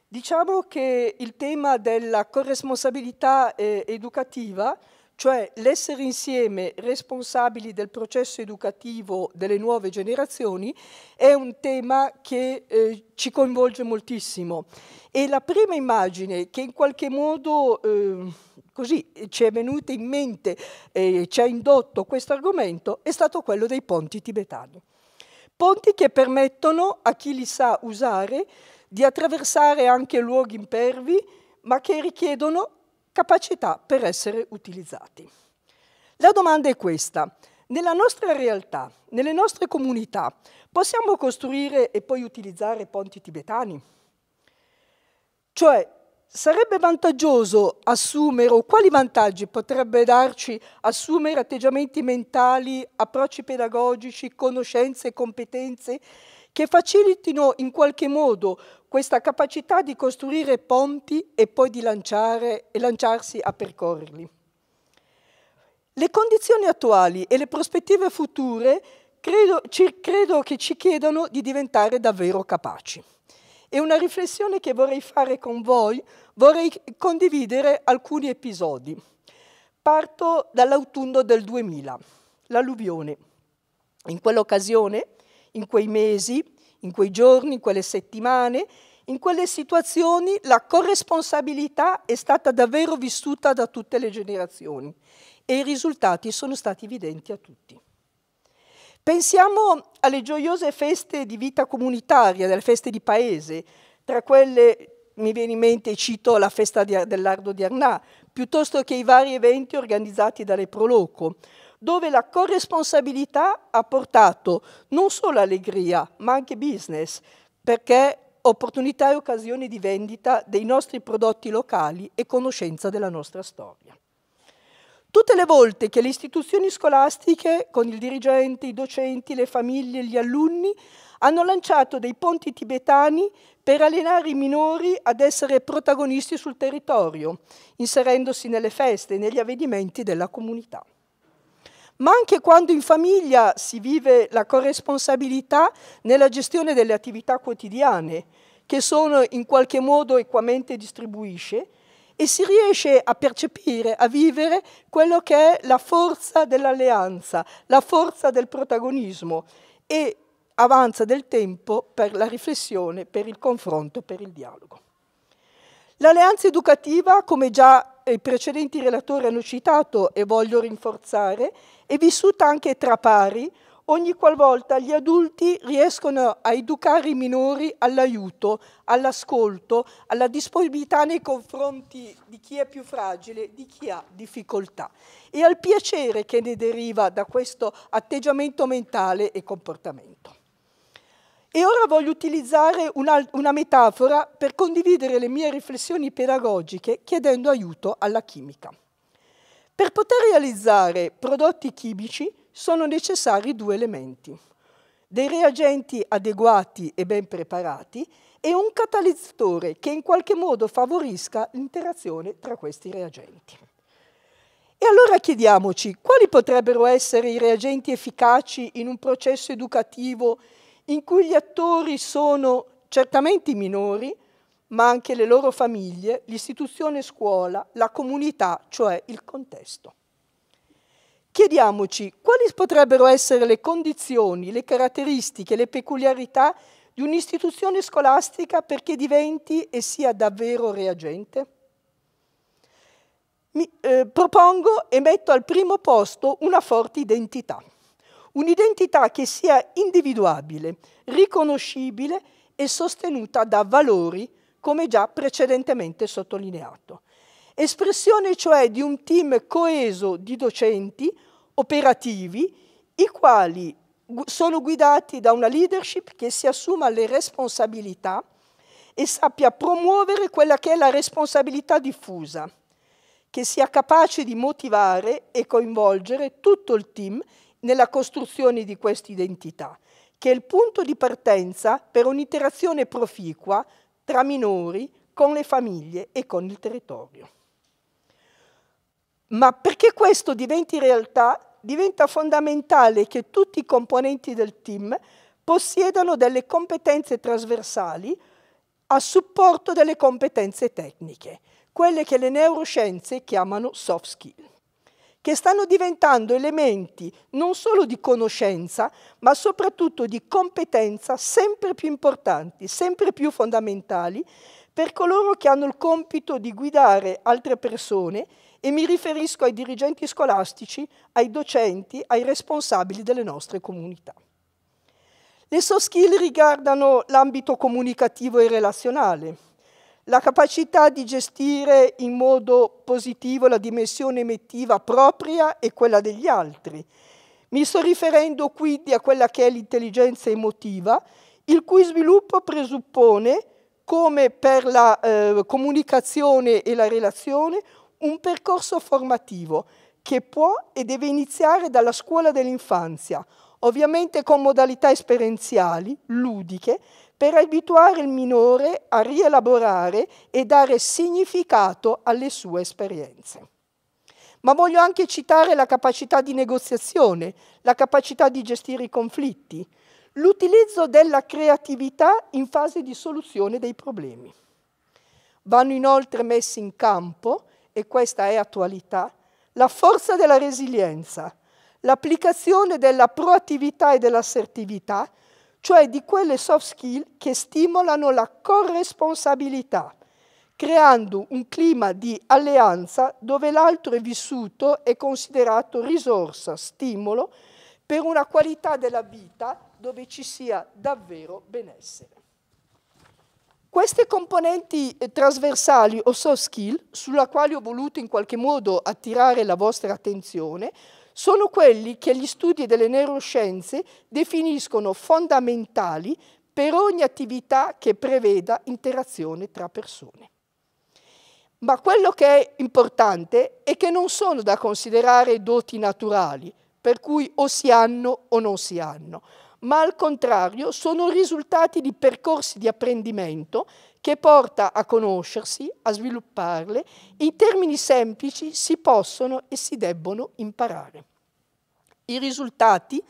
Diciamo che il tema della corresponsabilità eh, educativa cioè l'essere insieme responsabili del processo educativo delle nuove generazioni è un tema che eh, ci coinvolge moltissimo. E la prima immagine che in qualche modo eh, così ci è venuta in mente e eh, ci ha indotto questo argomento è stato quello dei ponti tibetani. Ponti che permettono a chi li sa usare di attraversare anche luoghi impervi, ma che richiedono capacità per essere utilizzati. La domanda è questa. Nella nostra realtà, nelle nostre comunità, possiamo costruire e poi utilizzare ponti tibetani? Cioè, sarebbe vantaggioso assumere, o quali vantaggi potrebbe darci assumere atteggiamenti mentali, approcci pedagogici, conoscenze, competenze che facilitino in qualche modo questa capacità di costruire ponti e poi di lanciare, e lanciarsi a percorrerli. Le condizioni attuali e le prospettive future credo, ci, credo che ci chiedano di diventare davvero capaci. E una riflessione che vorrei fare con voi, vorrei condividere alcuni episodi. Parto dall'autunno del 2000, l'alluvione. In quell'occasione in quei mesi, in quei giorni, in quelle settimane, in quelle situazioni la corresponsabilità è stata davvero vissuta da tutte le generazioni e i risultati sono stati evidenti a tutti. Pensiamo alle gioiose feste di vita comunitaria, delle feste di paese, tra quelle mi viene in mente, cito la festa dell'Ardo di Arnà, piuttosto che i vari eventi organizzati dalle Proloco, dove la corresponsabilità ha portato non solo allegria, ma anche business, perché opportunità e occasioni di vendita dei nostri prodotti locali e conoscenza della nostra storia. Tutte le volte che le istituzioni scolastiche, con il dirigente, i docenti, le famiglie, gli alunni, hanno lanciato dei ponti tibetani per allenare i minori ad essere protagonisti sul territorio, inserendosi nelle feste e negli avvenimenti della comunità ma anche quando in famiglia si vive la corresponsabilità nella gestione delle attività quotidiane, che sono in qualche modo equamente distribuisce, e si riesce a percepire, a vivere quello che è la forza dell'alleanza, la forza del protagonismo e avanza del tempo per la riflessione, per il confronto, per il dialogo. L'alleanza educativa, come già i precedenti relatori hanno citato e voglio rinforzare, e vissuta anche tra pari, ogni qualvolta gli adulti riescono a educare i minori all'aiuto, all'ascolto, alla disponibilità nei confronti di chi è più fragile, di chi ha difficoltà e al piacere che ne deriva da questo atteggiamento mentale e comportamento. E ora voglio utilizzare una, una metafora per condividere le mie riflessioni pedagogiche chiedendo aiuto alla chimica. Per poter realizzare prodotti chimici sono necessari due elementi, dei reagenti adeguati e ben preparati e un catalizzatore che in qualche modo favorisca l'interazione tra questi reagenti. E allora chiediamoci quali potrebbero essere i reagenti efficaci in un processo educativo in cui gli attori sono certamente i minori, ma anche le loro famiglie, l'istituzione scuola, la comunità, cioè il contesto. Chiediamoci quali potrebbero essere le condizioni, le caratteristiche, le peculiarità di un'istituzione scolastica perché diventi e sia davvero reagente? Mi, eh, propongo e metto al primo posto una forte identità, un'identità che sia individuabile, riconoscibile e sostenuta da valori come già precedentemente sottolineato. Espressione cioè di un team coeso di docenti operativi, i quali sono guidati da una leadership che si assuma le responsabilità e sappia promuovere quella che è la responsabilità diffusa, che sia capace di motivare e coinvolgere tutto il team nella costruzione di questa identità, che è il punto di partenza per un'interazione proficua tra minori, con le famiglie e con il territorio. Ma perché questo diventi realtà, diventa fondamentale che tutti i componenti del team possiedano delle competenze trasversali a supporto delle competenze tecniche, quelle che le neuroscienze chiamano soft skill che stanno diventando elementi non solo di conoscenza, ma soprattutto di competenza sempre più importanti, sempre più fondamentali per coloro che hanno il compito di guidare altre persone e mi riferisco ai dirigenti scolastici, ai docenti, ai responsabili delle nostre comunità. Le soft skill riguardano l'ambito comunicativo e relazionale, la capacità di gestire in modo positivo la dimensione emettiva propria e quella degli altri. Mi sto riferendo quindi a quella che è l'intelligenza emotiva, il cui sviluppo presuppone, come per la eh, comunicazione e la relazione, un percorso formativo che può e deve iniziare dalla scuola dell'infanzia, ovviamente con modalità esperienziali, ludiche, per abituare il minore a rielaborare e dare significato alle sue esperienze. Ma voglio anche citare la capacità di negoziazione, la capacità di gestire i conflitti, l'utilizzo della creatività in fase di soluzione dei problemi. Vanno inoltre messi in campo, e questa è attualità, la forza della resilienza, l'applicazione della proattività e dell'assertività, cioè di quelle soft skill che stimolano la corresponsabilità, creando un clima di alleanza dove l'altro è vissuto e considerato risorsa, stimolo per una qualità della vita dove ci sia davvero benessere. Queste componenti eh, trasversali o soft skill, sulla quale ho voluto in qualche modo attirare la vostra attenzione, sono quelli che gli studi delle neuroscienze definiscono fondamentali per ogni attività che preveda interazione tra persone. Ma quello che è importante è che non sono da considerare doti naturali, per cui o si hanno o non si hanno, ma al contrario sono risultati di percorsi di apprendimento che porta a conoscersi, a svilupparle, in termini semplici si possono e si debbono imparare. I risultati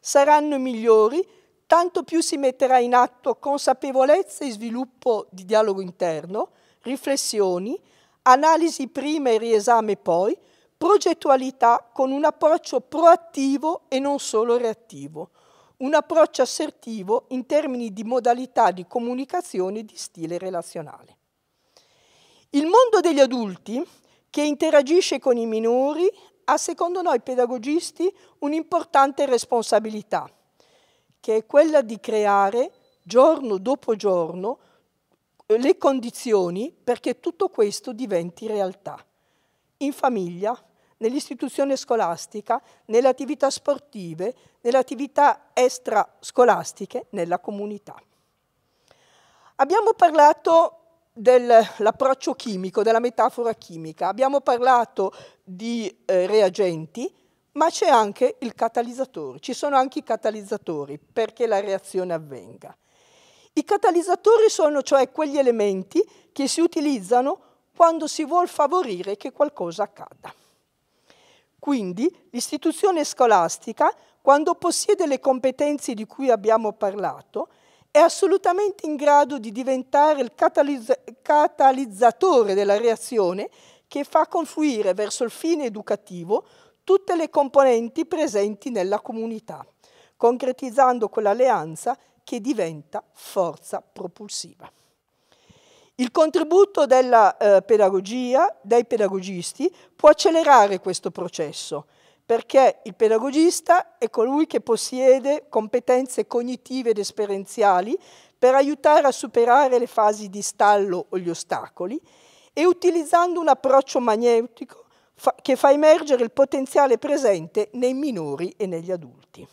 saranno migliori tanto più si metterà in atto consapevolezza e sviluppo di dialogo interno, riflessioni, analisi prima e riesame poi, progettualità con un approccio proattivo e non solo reattivo, un approccio assertivo in termini di modalità di comunicazione e di stile relazionale. Il mondo degli adulti, che interagisce con i minori, ha secondo noi pedagogisti un'importante responsabilità, che è quella di creare giorno dopo giorno eh, le condizioni perché tutto questo diventi realtà. In famiglia, nell'istituzione scolastica, nelle attività sportive, nelle attività extrascolastiche, nella comunità. Abbiamo parlato dell'approccio chimico, della metafora chimica, abbiamo parlato di eh, reagenti, ma c'è anche il catalizzatore, ci sono anche i catalizzatori perché la reazione avvenga. I catalizzatori sono cioè quegli elementi che si utilizzano quando si vuole favorire che qualcosa accada. Quindi l'istituzione scolastica, quando possiede le competenze di cui abbiamo parlato, è assolutamente in grado di diventare il catalizz catalizzatore della reazione che fa confluire verso il fine educativo tutte le componenti presenti nella comunità, concretizzando quell'alleanza che diventa forza propulsiva. Il contributo della eh, pedagogia, dei pedagogisti, può accelerare questo processo, perché il pedagogista è colui che possiede competenze cognitive ed esperienziali per aiutare a superare le fasi di stallo o gli ostacoli e utilizzando un approccio magnetico che fa emergere il potenziale presente nei minori e negli adulti.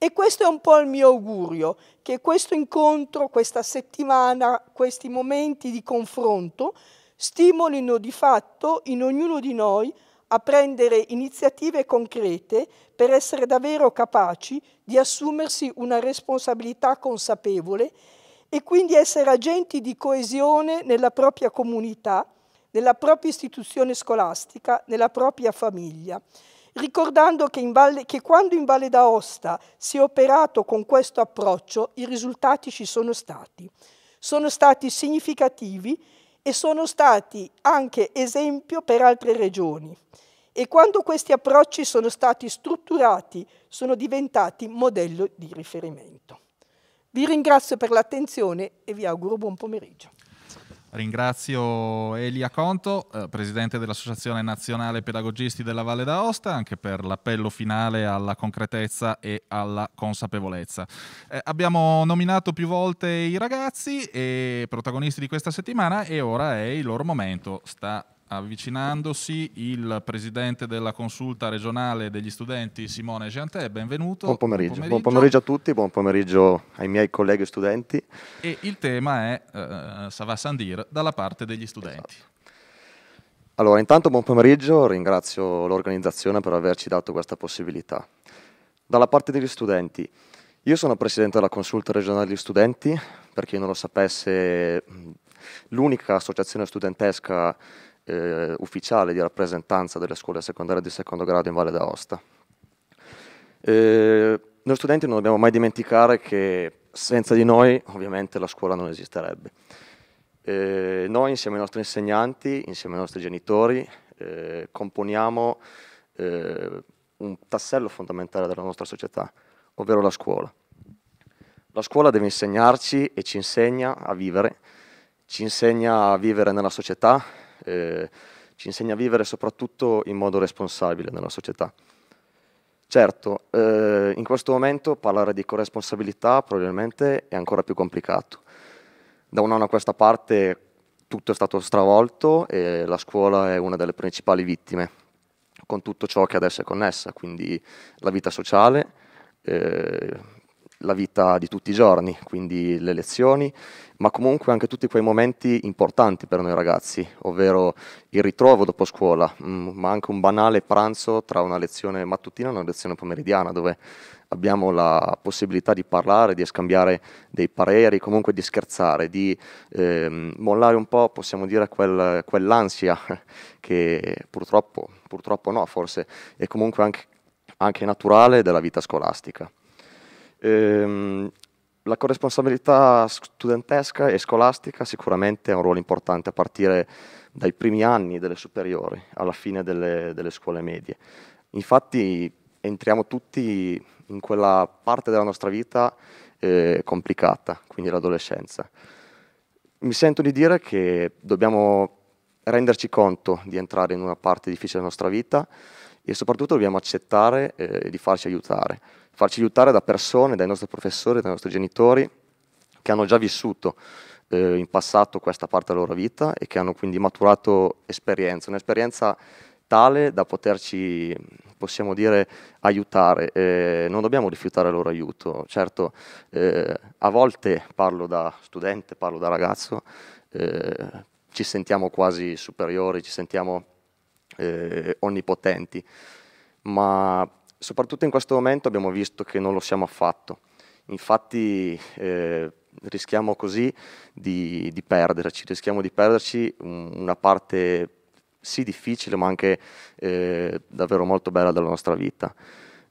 E questo è un po' il mio augurio, che questo incontro, questa settimana, questi momenti di confronto stimolino di fatto in ognuno di noi a prendere iniziative concrete per essere davvero capaci di assumersi una responsabilità consapevole e quindi essere agenti di coesione nella propria comunità, nella propria istituzione scolastica, nella propria famiglia. Ricordando che, in Valle, che quando in Valle d'Aosta si è operato con questo approccio, i risultati ci sono stati. Sono stati significativi e sono stati anche esempio per altre regioni. E quando questi approcci sono stati strutturati, sono diventati modello di riferimento. Vi ringrazio per l'attenzione e vi auguro buon pomeriggio. Ringrazio Elia Conto, eh, presidente dell'Associazione Nazionale Pedagogisti della Valle d'Aosta, anche per l'appello finale alla concretezza e alla consapevolezza. Eh, abbiamo nominato più volte i ragazzi e protagonisti di questa settimana e ora è il loro momento. Sta avvicinandosi il presidente della consulta regionale degli studenti Simone Giantè, benvenuto. Buon pomeriggio. Buon, pomeriggio. buon pomeriggio. a tutti, buon pomeriggio ai miei colleghi studenti. E il tema è eh, Savà Sandir dalla parte degli studenti. Esatto. Allora, intanto buon pomeriggio, ringrazio l'organizzazione per averci dato questa possibilità. Dalla parte degli studenti, io sono presidente della consulta regionale degli studenti, per chi non lo sapesse l'unica associazione studentesca eh, ufficiale di rappresentanza delle scuole secondarie di secondo grado in Valle d'Aosta. Eh, noi studenti non dobbiamo mai dimenticare che senza di noi ovviamente la scuola non esisterebbe. Eh, noi insieme ai nostri insegnanti, insieme ai nostri genitori, eh, componiamo eh, un tassello fondamentale della nostra società, ovvero la scuola. La scuola deve insegnarci e ci insegna a vivere, ci insegna a vivere nella società, eh, ci insegna a vivere soprattutto in modo responsabile nella società. Certo, eh, in questo momento parlare di corresponsabilità probabilmente è ancora più complicato. Da un anno a questa parte tutto è stato stravolto e la scuola è una delle principali vittime, con tutto ciò che adesso è connessa, quindi la vita sociale, eh, la vita di tutti i giorni, quindi le lezioni, ma comunque anche tutti quei momenti importanti per noi ragazzi, ovvero il ritrovo dopo scuola, mm, ma anche un banale pranzo tra una lezione mattutina e una lezione pomeridiana, dove abbiamo la possibilità di parlare, di scambiare dei pareri, comunque di scherzare, di ehm, mollare un po', possiamo dire, quel, quell'ansia che purtroppo, purtroppo no, forse è comunque anche, anche naturale della vita scolastica. Ehm, la corresponsabilità studentesca e scolastica sicuramente ha un ruolo importante a partire dai primi anni delle superiori alla fine delle, delle scuole medie. Infatti entriamo tutti in quella parte della nostra vita eh, complicata, quindi l'adolescenza. Mi sento di dire che dobbiamo renderci conto di entrare in una parte difficile della nostra vita, e soprattutto dobbiamo accettare eh, di farci aiutare, farci aiutare da persone, dai nostri professori, dai nostri genitori che hanno già vissuto eh, in passato questa parte della loro vita e che hanno quindi maturato esperienza, un'esperienza tale da poterci, possiamo dire, aiutare. Eh, non dobbiamo rifiutare il loro aiuto. Certo, eh, a volte parlo da studente, parlo da ragazzo, eh, ci sentiamo quasi superiori, ci sentiamo eh, onnipotenti, ma soprattutto in questo momento abbiamo visto che non lo siamo affatto. Infatti eh, rischiamo così di, di, perderci, rischiamo di perderci una parte sì difficile ma anche eh, davvero molto bella della nostra vita.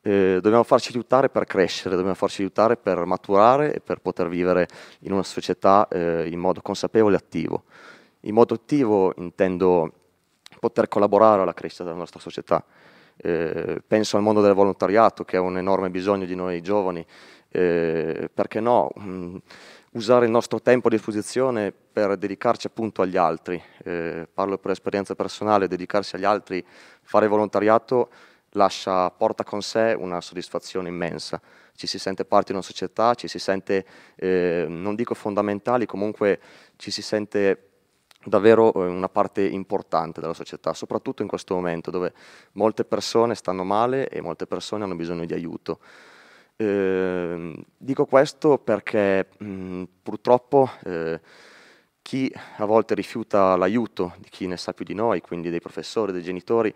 Eh, dobbiamo farci aiutare per crescere, dobbiamo farci aiutare per maturare e per poter vivere in una società eh, in modo consapevole e attivo. In modo attivo intendo poter collaborare alla crescita della nostra società. Eh, penso al mondo del volontariato che è un enorme bisogno di noi giovani, eh, perché no? Mm, usare il nostro tempo a disposizione per dedicarci appunto agli altri, eh, parlo per esperienza personale, dedicarsi agli altri, fare volontariato lascia, porta con sé una soddisfazione immensa. Ci si sente parte di una società, ci si sente, eh, non dico fondamentali, comunque ci si sente davvero eh, una parte importante della società, soprattutto in questo momento dove molte persone stanno male e molte persone hanno bisogno di aiuto. Eh, dico questo perché mh, mm, purtroppo eh, chi a volte rifiuta l'aiuto di chi ne sa più di noi, quindi dei professori, dei genitori,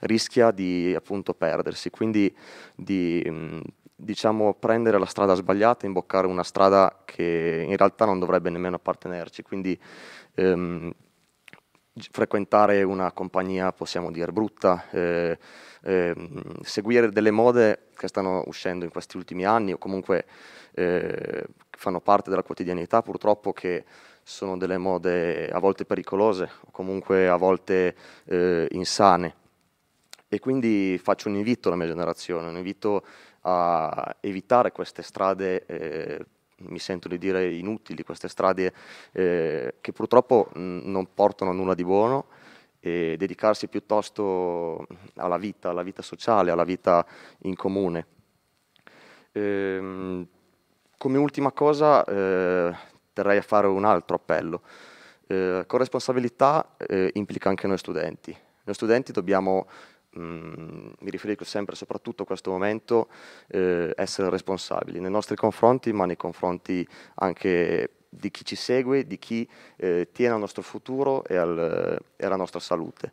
rischia di appunto perdersi, quindi di mh, mm, diciamo, prendere la strada sbagliata, imboccare una strada che in realtà non dovrebbe nemmeno appartenerci. Quindi ehm, frequentare una compagnia, possiamo dire, brutta, eh, ehm, seguire delle mode che stanno uscendo in questi ultimi anni o comunque eh, fanno parte della quotidianità purtroppo che sono delle mode a volte pericolose o comunque a volte eh, insane. E quindi faccio un invito alla mia generazione, un invito a evitare queste strade, eh, mi sento di dire inutili, queste strade eh, che purtroppo mm, non portano a nulla di buono e dedicarsi piuttosto alla vita, alla vita sociale, alla vita in comune. Ehm, come ultima cosa eh, terrei a fare un altro appello. Eh, corresponsabilità eh, implica anche noi studenti. Noi studenti dobbiamo mh, mi riferisco sempre soprattutto a questo momento, eh, essere responsabili nei nostri confronti, ma nei confronti anche di chi ci segue, di chi eh, tiene al nostro futuro e, al, e alla nostra salute.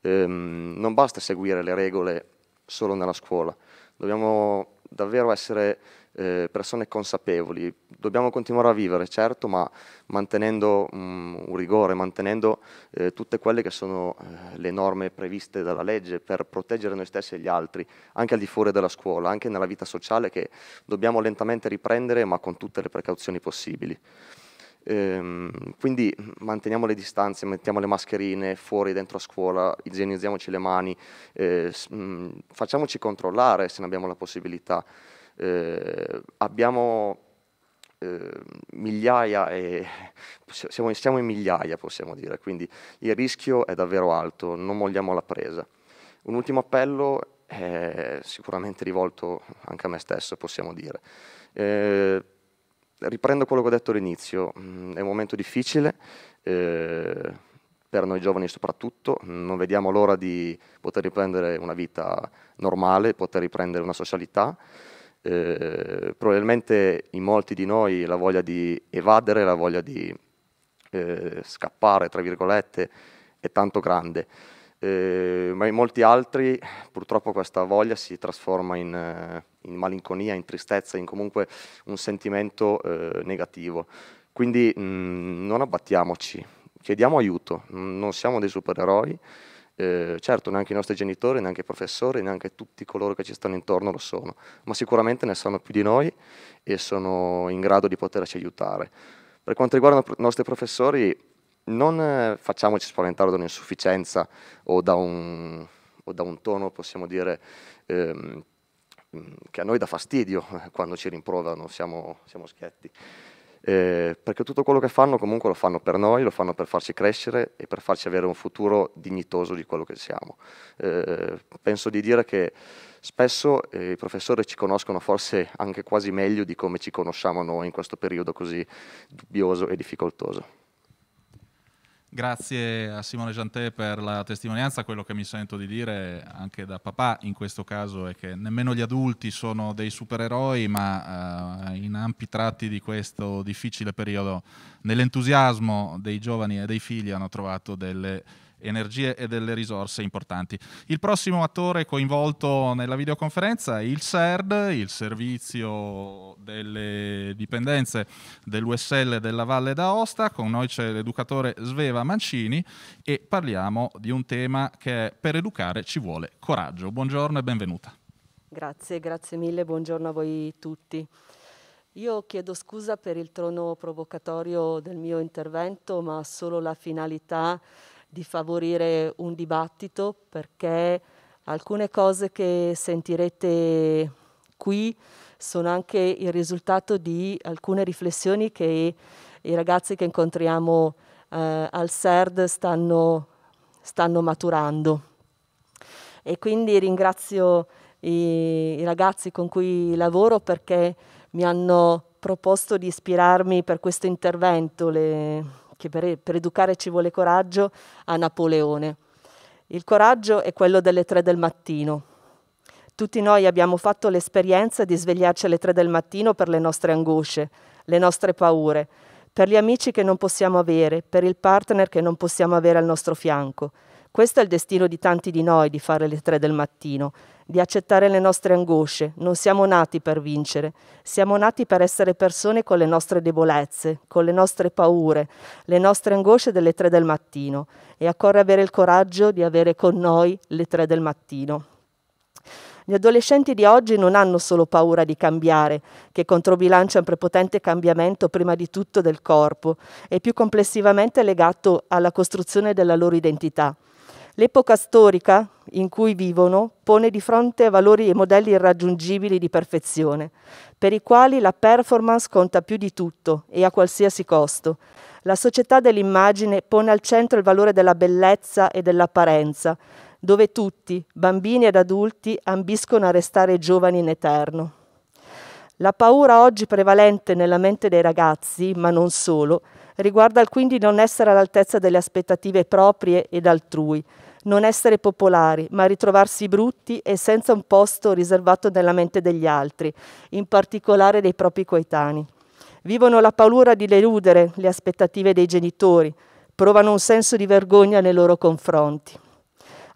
Ehm, non basta seguire le regole solo nella scuola, dobbiamo davvero essere eh, persone consapevoli. Dobbiamo continuare a vivere, certo, ma mantenendo mh, mm, un rigore, mantenendo eh, tutte quelle che sono eh, le norme previste dalla legge per proteggere noi stessi e gli altri, anche al di fuori della scuola, anche nella vita sociale che dobbiamo lentamente riprendere, ma con tutte le precauzioni possibili. Ehm, quindi manteniamo le distanze, mettiamo le mascherine fuori, dentro a scuola, igienizziamoci le mani, eh, mh, mm, facciamoci controllare se ne abbiamo la possibilità eh, abbiamo eh, migliaia e siamo, siamo, in migliaia possiamo dire, quindi il rischio è davvero alto, non molliamo la presa. Un ultimo appello è sicuramente rivolto anche a me stesso possiamo dire. Eh, riprendo quello che ho detto all'inizio, mm, è un momento difficile, eh, per noi giovani soprattutto, non vediamo l'ora di poter riprendere una vita normale, poter riprendere una socialità. Eh, probabilmente in molti di noi la voglia di evadere, la voglia di eh, scappare, tra virgolette, è tanto grande. Eh, ma in molti altri purtroppo questa voglia si trasforma in, eh, in malinconia, in tristezza, in comunque un sentimento eh, negativo. Quindi mh, mm, non abbattiamoci, chiediamo aiuto, non siamo dei supereroi, eh, certo neanche i nostri genitori, neanche i professori, neanche tutti coloro che ci stanno intorno lo sono, ma sicuramente ne sanno più di noi e sono in grado di poterci aiutare. Per quanto riguarda i nostri professori, non eh, facciamoci spaventare da un'insufficienza o da un, o da un tono, possiamo dire, ehm, che a noi dà fastidio eh, quando ci rimproverano, siamo, siamo schietti eh, perché tutto quello che fanno comunque lo fanno per noi, lo fanno per farci crescere e per farci avere un futuro dignitoso di quello che siamo. Eh, penso di dire che spesso eh, i professori ci conoscono forse anche quasi meglio di come ci conosciamo noi in questo periodo così dubbioso e difficoltoso. Grazie a Simone Giantè per la testimonianza. Quello che mi sento di dire anche da papà in questo caso è che nemmeno gli adulti sono dei supereroi, ma eh, in ampi tratti di questo difficile periodo, nell'entusiasmo dei giovani e dei figli hanno trovato delle energie e delle risorse importanti. Il prossimo attore coinvolto nella videoconferenza è il SERD, il servizio delle dipendenze dell'USL della Valle d'Aosta, con noi c'è l'educatore Sveva Mancini e parliamo di un tema che è per educare ci vuole coraggio. Buongiorno e benvenuta. Grazie, grazie mille, buongiorno a voi tutti. Io chiedo scusa per il trono provocatorio del mio intervento, ma solo la finalità di favorire un dibattito perché alcune cose che sentirete qui sono anche il risultato di alcune riflessioni che i ragazzi che incontriamo eh, al SERD stanno, stanno, maturando. E quindi ringrazio i, i ragazzi con cui lavoro perché mi hanno proposto di ispirarmi per questo intervento. Le, che per, per educare ci vuole coraggio, a Napoleone. Il coraggio è quello delle tre del mattino. Tutti noi abbiamo fatto l'esperienza di svegliarci alle tre del mattino per le nostre angosce, le nostre paure, per gli amici che non possiamo avere, per il partner che non possiamo avere al nostro fianco. Questo è il destino di tanti di noi di fare le tre del mattino di accettare le nostre angosce. Non siamo nati per vincere, siamo nati per essere persone con le nostre debolezze, con le nostre paure, le nostre angosce delle tre del mattino e occorre avere il coraggio di avere con noi le tre del mattino. Gli adolescenti di oggi non hanno solo paura di cambiare, che controbilancia un prepotente cambiamento prima di tutto del corpo e più complessivamente legato alla costruzione della loro identità L'epoca storica in cui vivono pone di fronte valori e modelli irraggiungibili di perfezione, per i quali la performance conta più di tutto e a qualsiasi costo. La società dell'immagine pone al centro il valore della bellezza e dell'apparenza, dove tutti, bambini ed adulti, ambiscono a restare giovani in eterno. La paura oggi prevalente nella mente dei ragazzi, ma non solo, riguarda il quindi non essere all'altezza delle aspettative proprie ed altrui, non essere popolari, ma ritrovarsi brutti e senza un posto riservato nella mente degli altri, in particolare dei propri coetanei. Vivono la paura di deludere le aspettative dei genitori, provano un senso di vergogna nei loro confronti.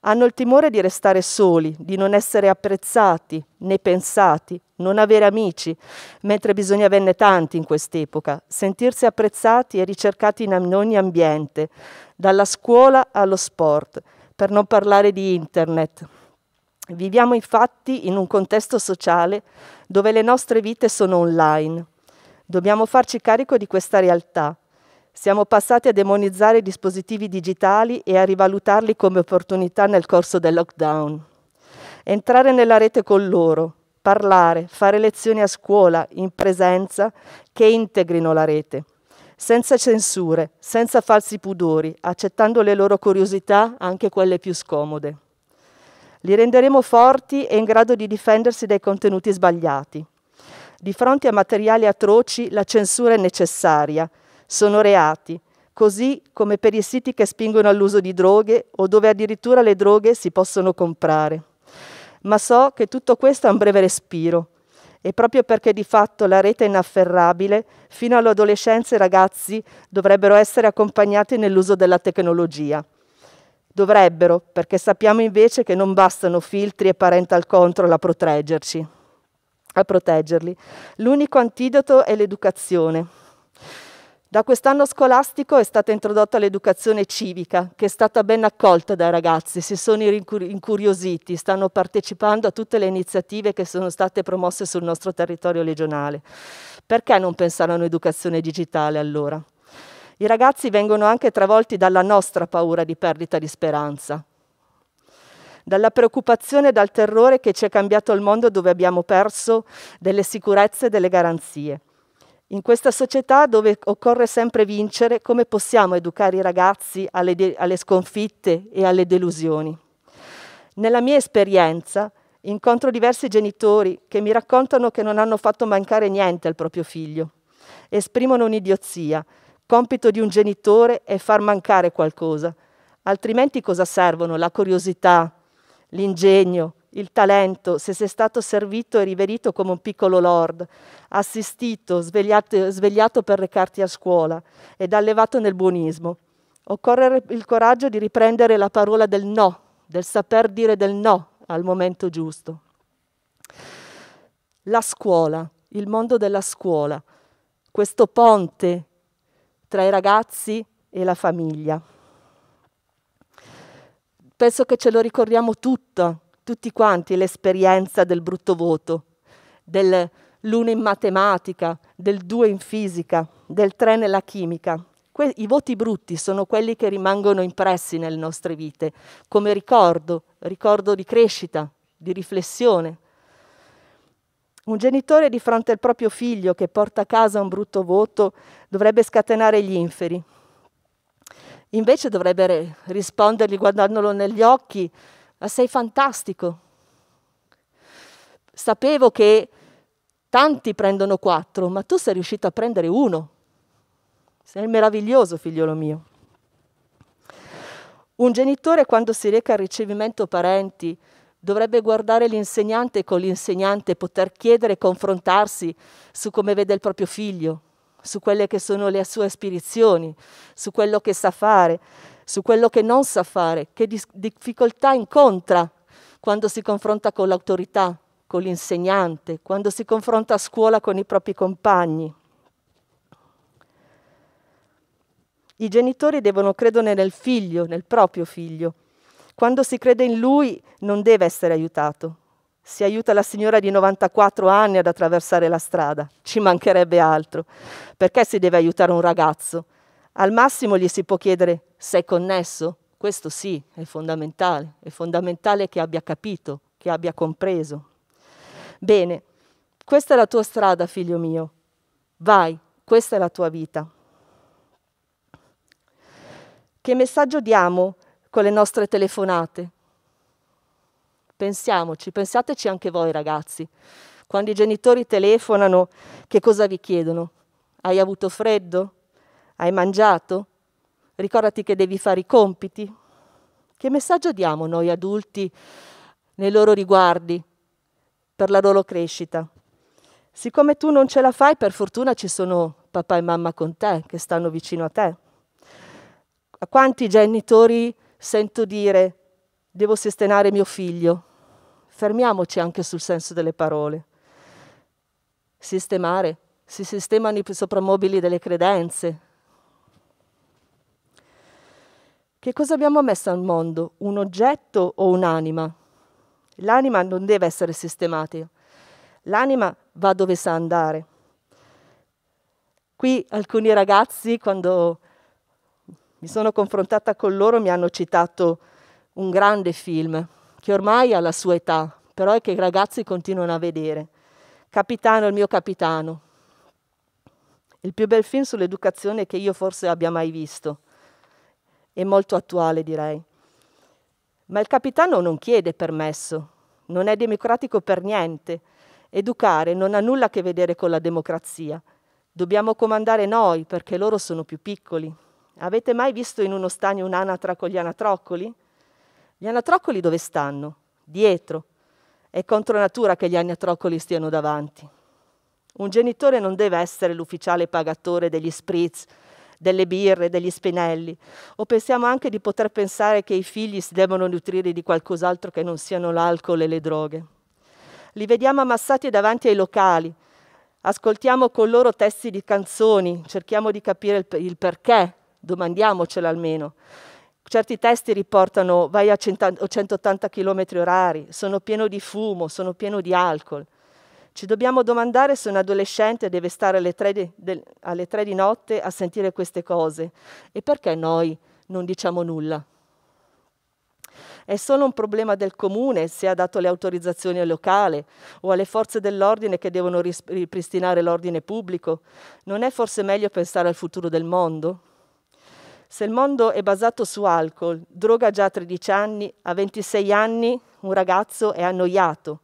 Hanno il timore di restare soli, di non essere apprezzati né pensati, non avere amici, mentre bisogna averne tanti in quest'epoca, sentirsi apprezzati e ricercati in ogni ambiente, dalla scuola allo sport, per non parlare di internet. Viviamo infatti in un contesto sociale dove le nostre vite sono online. Dobbiamo farci carico di questa realtà. Siamo passati a demonizzare i dispositivi digitali e a rivalutarli come opportunità nel corso del lockdown. Entrare nella rete con loro, parlare, fare lezioni a scuola, in presenza, che integrino la rete senza censure, senza falsi pudori, accettando le loro curiosità, anche quelle più scomode. Li renderemo forti e in grado di difendersi dai contenuti sbagliati. Di fronte a materiali atroci la censura è necessaria, sono reati, così come per i siti che spingono all'uso di droghe o dove addirittura le droghe si possono comprare. Ma so che tutto questo ha un breve respiro e proprio perché di fatto la rete è inafferrabile, fino all'adolescenza i ragazzi dovrebbero essere accompagnati nell'uso della tecnologia. Dovrebbero, perché sappiamo invece che non bastano filtri e parental control a proteggerci, a proteggerli. L'unico antidoto è l'educazione. Da quest'anno scolastico è stata introdotta l'educazione civica, che è stata ben accolta dai ragazzi, si sono incuriositi, stanno partecipando a tutte le iniziative che sono state promosse sul nostro territorio legionale. Perché non pensare a un'educazione digitale allora? I ragazzi vengono anche travolti dalla nostra paura di perdita di speranza, dalla preoccupazione e dal terrore che ci è cambiato il mondo dove abbiamo perso delle sicurezze e delle garanzie. In questa società dove occorre sempre vincere, come possiamo educare i ragazzi alle, alle sconfitte e alle delusioni? Nella mia esperienza incontro diversi genitori che mi raccontano che non hanno fatto mancare niente al proprio figlio. Esprimono un'idiozia. Compito di un genitore è far mancare qualcosa, altrimenti cosa servono la curiosità, l'ingegno, il talento, se sei stato servito e riverito come un piccolo lord, assistito, svegliato, svegliato per recarti a scuola ed allevato nel buonismo. Occorre il coraggio di riprendere la parola del no, del saper dire del no al momento giusto. La scuola, il mondo della scuola, questo ponte tra i ragazzi e la famiglia. Penso che ce lo ricordiamo tutta, tutti quanti l'esperienza del brutto voto, dell'uno in matematica, del due in fisica, del tre nella chimica. Que I voti brutti sono quelli che rimangono impressi nelle nostre vite, come ricordo, ricordo di crescita, di riflessione. Un genitore di fronte al proprio figlio che porta a casa un brutto voto dovrebbe scatenare gli inferi. Invece dovrebbe rispondergli guardandolo negli occhi ma sei fantastico. Sapevo che tanti prendono quattro, ma tu sei riuscito a prendere uno. Sei meraviglioso, figliolo mio. Un genitore quando si reca al ricevimento parenti dovrebbe guardare l'insegnante e con l'insegnante poter chiedere e confrontarsi su come vede il proprio figlio, su quelle che sono le sue aspirazioni, su quello che sa fare su quello che non sa fare, che difficoltà incontra quando si confronta con l'autorità, con l'insegnante, quando si confronta a scuola con i propri compagni. I genitori devono credere nel figlio, nel proprio figlio. Quando si crede in lui non deve essere aiutato. Si aiuta la signora di 94 anni ad attraversare la strada, ci mancherebbe altro. Perché si deve aiutare un ragazzo? Al massimo gli si può chiedere sei connesso? Questo sì, è fondamentale, è fondamentale che abbia capito, che abbia compreso. Bene, questa è la tua strada, figlio mio, vai, questa è la tua vita. Che messaggio diamo con le nostre telefonate? Pensiamoci, pensateci anche voi ragazzi. Quando i genitori telefonano, che cosa vi chiedono? Hai avuto freddo? Hai mangiato? ricordati che devi fare i compiti. Che messaggio diamo noi adulti nei loro riguardi, per la loro crescita? Siccome tu non ce la fai, per fortuna ci sono papà e mamma con te, che stanno vicino a te. A quanti genitori sento dire, devo sostenere mio figlio? Fermiamoci anche sul senso delle parole. Sistemare, si sistemano i soprammobili delle credenze, Che cosa abbiamo messo al mondo? Un oggetto o un'anima? L'anima non deve essere sistematica. L'anima va dove sa andare. Qui alcuni ragazzi, quando mi sono confrontata con loro, mi hanno citato un grande film che ormai ha la sua età, però è che i ragazzi continuano a vedere. Capitano, il mio capitano. Il più bel film sull'educazione che io forse abbia mai visto e molto attuale, direi. Ma il capitano non chiede permesso, non è democratico per niente. Educare non ha nulla a che vedere con la democrazia. Dobbiamo comandare noi perché loro sono più piccoli. Avete mai visto in uno stagno un'anatra con gli anatroccoli? Gli anatroccoli dove stanno? Dietro. È contro natura che gli anatroccoli stiano davanti. Un genitore non deve essere l'ufficiale pagatore degli spritz delle birre, degli spinelli, o pensiamo anche di poter pensare che i figli si debbano nutrire di qualcos'altro che non siano l'alcol e le droghe. Li vediamo ammassati davanti ai locali, ascoltiamo con loro testi di canzoni, cerchiamo di capire il, il perché, domandiamocelo almeno. Certi testi riportano vai a 180 km orari, sono pieno di fumo, sono pieno di alcol. Ci dobbiamo domandare se un adolescente deve stare alle tre, di, del, alle tre di notte a sentire queste cose e perché noi non diciamo nulla. È solo un problema del comune se ha dato le autorizzazioni al locale o alle forze dell'ordine che devono ripristinare l'ordine pubblico? Non è forse meglio pensare al futuro del mondo? Se il mondo è basato su alcol, droga già a 13 anni, a 26 anni un ragazzo è annoiato,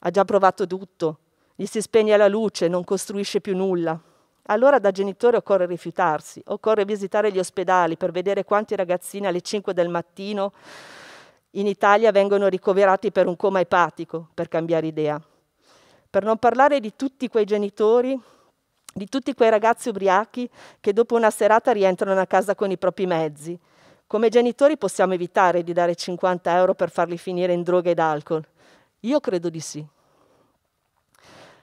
ha già provato tutto, gli si spegne la luce, non costruisce più nulla. Allora da genitore occorre rifiutarsi, occorre visitare gli ospedali per vedere quanti ragazzini alle 5 del mattino in Italia vengono ricoverati per un coma epatico, per cambiare idea. Per non parlare di tutti quei genitori, di tutti quei ragazzi ubriachi che dopo una serata rientrano a casa con i propri mezzi. Come genitori possiamo evitare di dare 50 euro per farli finire in droga ed alcol. Io credo di sì.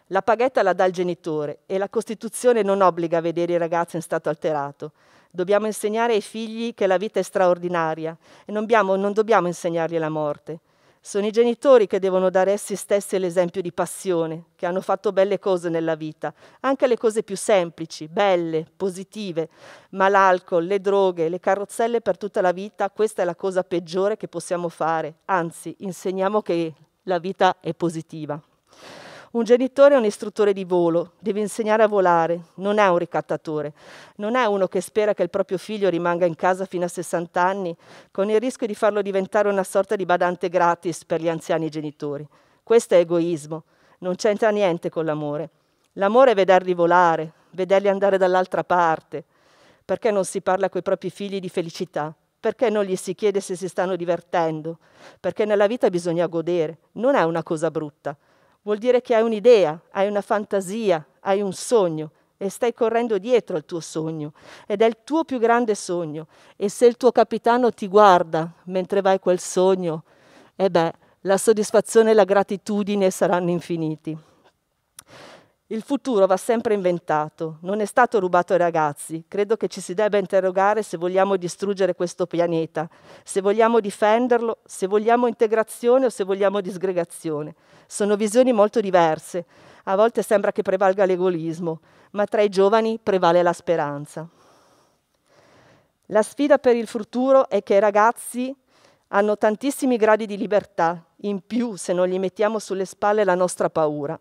La paghetta la dà il genitore e la Costituzione non obbliga a vedere i ragazzi in stato alterato. Dobbiamo insegnare ai figli che la vita è straordinaria e non, abbiamo, non dobbiamo insegnargli la morte. Sono i genitori che devono dare essi stessi l'esempio di passione, che hanno fatto belle cose nella vita, anche le cose più semplici, belle, positive, ma l'alcol, le droghe, le carrozzelle per tutta la vita, questa è la cosa peggiore che possiamo fare. Anzi, insegniamo che la vita è positiva. Un genitore è un istruttore di volo, deve insegnare a volare, non è un ricattatore, non è uno che spera che il proprio figlio rimanga in casa fino a 60 anni, con il rischio di farlo diventare una sorta di badante gratis per gli anziani genitori. Questo è egoismo, non c'entra niente con l'amore. L'amore è vederli volare, vederli andare dall'altra parte. Perché non si parla coi propri figli di felicità? Perché non gli si chiede se si stanno divertendo? Perché nella vita bisogna godere, non è una cosa brutta. Vuol dire che hai un'idea, hai una fantasia, hai un sogno e stai correndo dietro al tuo sogno ed è il tuo più grande sogno e se il tuo capitano ti guarda mentre vai quel sogno, e eh beh, la soddisfazione e la gratitudine saranno infiniti. Il futuro va sempre inventato, non è stato rubato ai ragazzi. Credo che ci si debba interrogare se vogliamo distruggere questo pianeta, se vogliamo difenderlo, se vogliamo integrazione o se vogliamo disgregazione. Sono visioni molto diverse. A volte sembra che prevalga l'egoismo, ma tra i giovani prevale la speranza. La sfida per il futuro è che i ragazzi hanno tantissimi gradi di libertà, in più se non gli mettiamo sulle spalle la nostra paura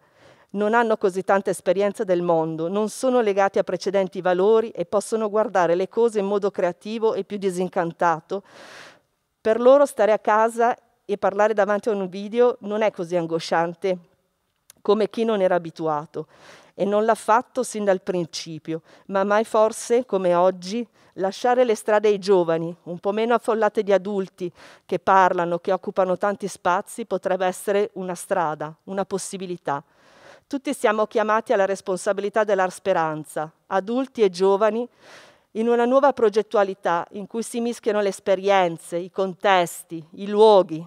non hanno così tanta esperienza del mondo, non sono legati a precedenti valori e possono guardare le cose in modo creativo e più disincantato. Per loro stare a casa e parlare davanti a un video non è così angosciante come chi non era abituato e non l'ha fatto sin dal principio, ma mai forse, come oggi, lasciare le strade ai giovani, un po' meno affollate di adulti che parlano, che occupano tanti spazi, potrebbe essere una strada, una possibilità. Tutti siamo chiamati alla responsabilità della speranza, adulti e giovani, in una nuova progettualità in cui si mischiano le esperienze, i contesti, i luoghi.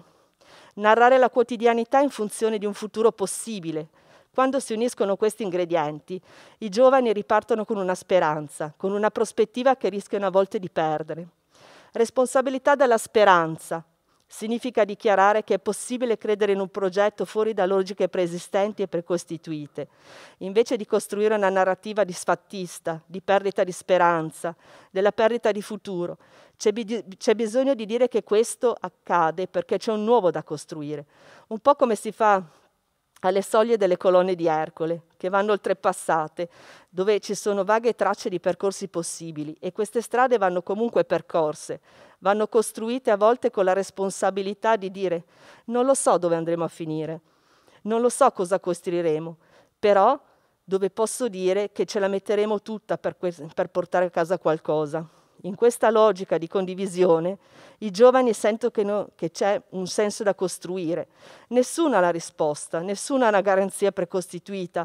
Narrare la quotidianità in funzione di un futuro possibile. Quando si uniscono questi ingredienti, i giovani ripartono con una speranza, con una prospettiva che rischiano a volte di perdere. Responsabilità della speranza, significa dichiarare che è possibile credere in un progetto fuori da logiche preesistenti e precostituite, invece di costruire una narrativa disfattista, di perdita di speranza, della perdita di futuro. C'è, bi- c'è bisogno di dire che questo accade perché c'è un nuovo da costruire, un po' come si fa alle soglie delle colonne di Ercole, che vanno oltrepassate, dove ci sono vaghe tracce di percorsi possibili e queste strade vanno comunque percorse, vanno costruite a volte con la responsabilità di dire non lo so dove andremo a finire, non lo so cosa costruiremo, però dove posso dire che ce la metteremo tutta per, per portare a casa qualcosa. In questa logica di condivisione, i giovani sentono che c'è un senso da costruire. Nessuno ha la risposta, nessuno ha una garanzia precostituita,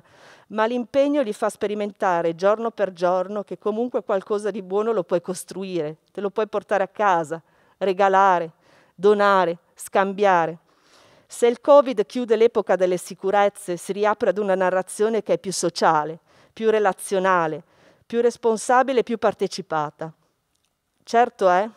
ma l'impegno li fa sperimentare giorno per giorno che comunque qualcosa di buono lo puoi costruire, te lo puoi portare a casa, regalare, donare, scambiare. Se il Covid chiude l'epoca delle sicurezze, si riapre ad una narrazione che è più sociale, più relazionale, più responsabile e più partecipata. Certo è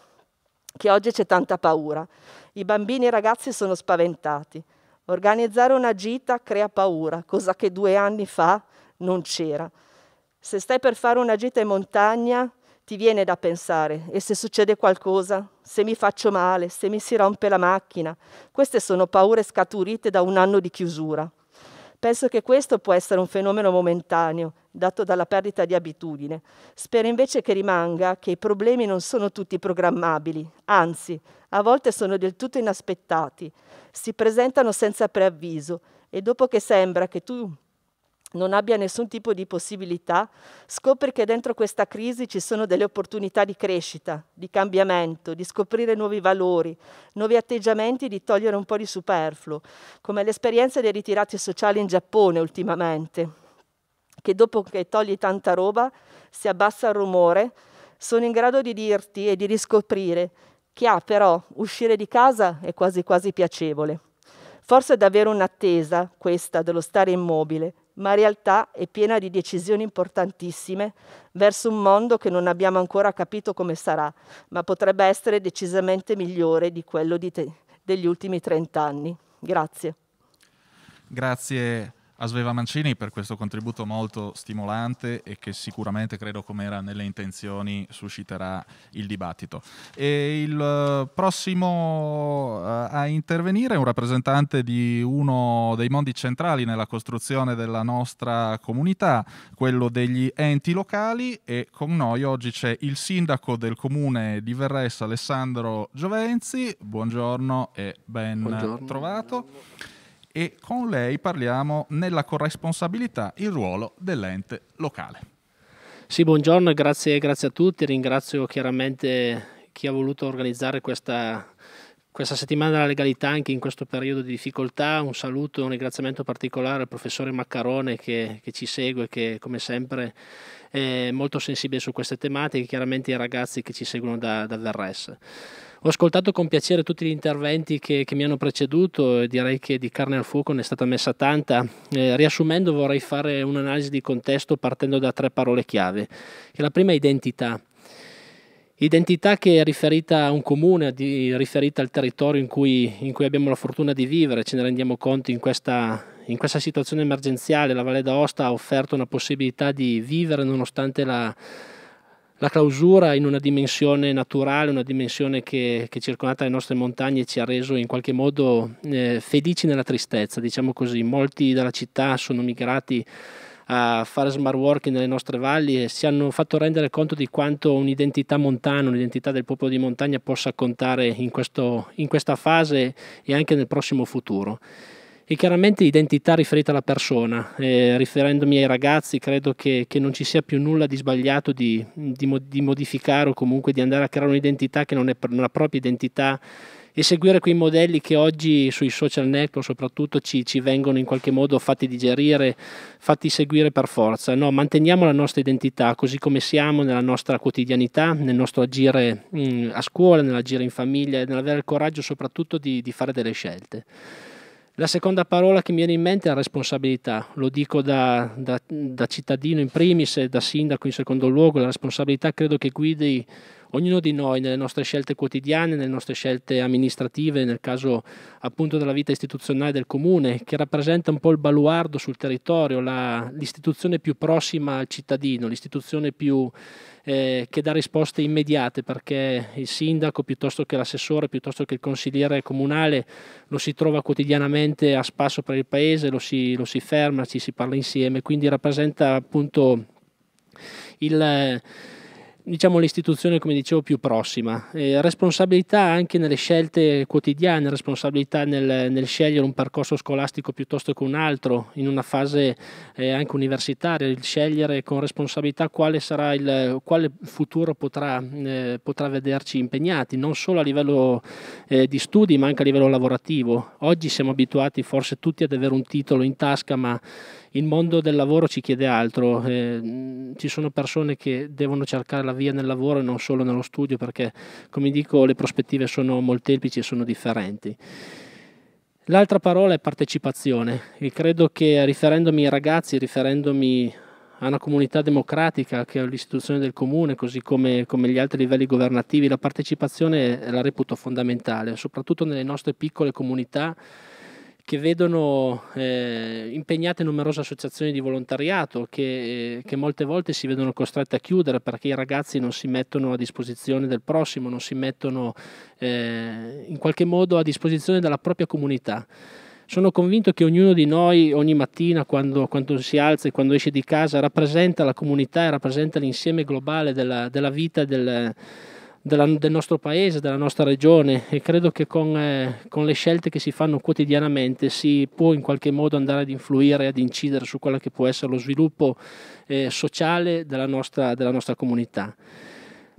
che oggi c'è tanta paura. I bambini e i ragazzi sono spaventati. Organizzare una gita crea paura, cosa che due anni fa non c'era. Se stai per fare una gita in montagna, ti viene da pensare, e se succede qualcosa? Se mi faccio male? Se mi si rompe la macchina? Queste sono paure scaturite da un anno di chiusura. Penso che questo può essere un fenomeno momentaneo dato dalla perdita di abitudine. Spero invece che rimanga che i problemi non sono tutti programmabili, anzi, a volte sono del tutto inaspettati, si presentano senza preavviso e dopo che sembra che tu non abbia nessun tipo di possibilità, scopri che dentro questa crisi ci sono delle opportunità di crescita, di cambiamento, di scoprire nuovi valori, nuovi atteggiamenti, di togliere un po' di superfluo, come l'esperienza dei ritirati sociali in Giappone ultimamente che dopo che togli tanta roba si abbassa il rumore, sono in grado di dirti e di riscoprire che ha però uscire di casa è quasi quasi piacevole. Forse è davvero un'attesa questa dello stare immobile, ma in realtà è piena di decisioni importantissime verso un mondo che non abbiamo ancora capito come sarà, ma potrebbe essere decisamente migliore di quello di te, degli ultimi 30 anni. Grazie. Grazie a Sveva Mancini per questo contributo molto stimolante e che sicuramente credo come era nelle intenzioni susciterà il dibattito. E il eh, prossimo eh, a intervenire è un rappresentante di uno dei mondi centrali nella costruzione della nostra comunità, quello degli enti locali e con noi oggi c'è il sindaco del comune di Verres Alessandro Giovenzi. Buongiorno e ben Buongiorno. trovato e con lei parliamo nella corresponsabilità il ruolo dell'ente locale. Sì, buongiorno e grazie, grazie a tutti. Ringrazio chiaramente chi ha voluto organizzare questa, questa settimana della legalità anche in questo periodo di difficoltà. Un saluto e un ringraziamento particolare al professore Maccarone che, che ci segue, che come sempre è molto sensibile su queste tematiche, chiaramente i ragazzi che ci seguono da, da Verres. Ho ascoltato con piacere tutti gli interventi che, che mi hanno preceduto e direi che di carne al fuoco ne è stata messa tanta. Eh, riassumendo vorrei fare un'analisi di contesto partendo da tre parole chiave. E la prima è identità. Identità che è riferita a un comune, di, riferita al territorio in cui, in cui, abbiamo la fortuna di vivere, ce ne rendiamo conto in questa, in questa, situazione emergenziale. La Valle d'Aosta ha offerto una possibilità di vivere nonostante la, la clausura in una dimensione naturale, una dimensione che, che è circondata dalle nostre montagne ci ha reso in qualche modo eh, felici nella tristezza, diciamo così. Molti dalla città sono migrati a fare smart working nelle nostre valli e si hanno fatto rendere conto di quanto un'identità montana, un'identità del popolo di montagna possa contare in, questo, in questa fase e anche nel prossimo futuro e chiaramente identità riferita alla persona. Eh, riferendomi ai ragazzi, credo che, che, non ci sia più nulla di sbagliato di, di, di, modificare o comunque di andare a creare un'identità che non è la propria identità e seguire quei modelli che oggi sui social network soprattutto ci, ci, vengono in qualche modo fatti digerire, fatti seguire per forza. No, manteniamo la nostra identità così come siamo nella nostra quotidianità, nel nostro agire mh, mm, a scuola, nell'agire in famiglia, nell'avere il coraggio soprattutto di, di fare delle scelte. La seconda parola che mi viene in mente è la responsabilità, lo dico da, da, da cittadino in primis e da sindaco in secondo luogo, la responsabilità credo che guidi ognuno di noi nelle nostre scelte quotidiane, nelle nostre scelte amministrative, nel caso appunto della vita istituzionale del comune, che rappresenta un po' il baluardo sul territorio, la, l'istituzione più prossima al cittadino, l'istituzione più, eh, che dà risposte immediate perché il sindaco piuttosto che l'assessore, piuttosto che il consigliere comunale lo si trova quotidianamente a spasso per il paese, lo si, lo si ferma, ci si parla insieme, quindi rappresenta appunto il diciamo, l'istituzione, come dicevo, più prossima. Eh, responsabilità anche nelle scelte quotidiane, responsabilità nel, nel, scegliere un percorso scolastico piuttosto che un altro, in una fase eh, anche universitaria, il scegliere con responsabilità quale, sarà il, quale futuro potrà, eh, potrà vederci impegnati, non solo a livello eh, di studi ma anche a livello lavorativo. Oggi siamo abituati forse tutti ad avere un titolo in tasca, ma il mondo del lavoro ci chiede altro, eh, ci sono persone che devono cercare la via nel lavoro e non solo nello studio perché, come dico, le prospettive sono molteplici e sono differenti. L'altra parola è partecipazione e credo che riferendomi ai ragazzi, riferendomi a una comunità democratica che è l'istituzione del comune, così come, come, gli altri livelli governativi, la partecipazione la reputo fondamentale, soprattutto nelle nostre piccole comunità che vedono eh, impegnate numerose associazioni di volontariato che, eh, che, molte volte si vedono costrette a chiudere perché i ragazzi non si mettono a disposizione del prossimo, non si mettono eh, in qualche modo a disposizione della propria comunità. Sono convinto che ognuno di noi ogni mattina quando, quando si alza e quando esce di casa rappresenta la comunità e rappresenta l'insieme globale della, della vita del, della, del nostro paese, della nostra regione e credo che con, eh, con, le scelte che si fanno quotidianamente si può in qualche modo andare ad influire, ad incidere su quello che può essere lo sviluppo eh, sociale della nostra, della nostra comunità.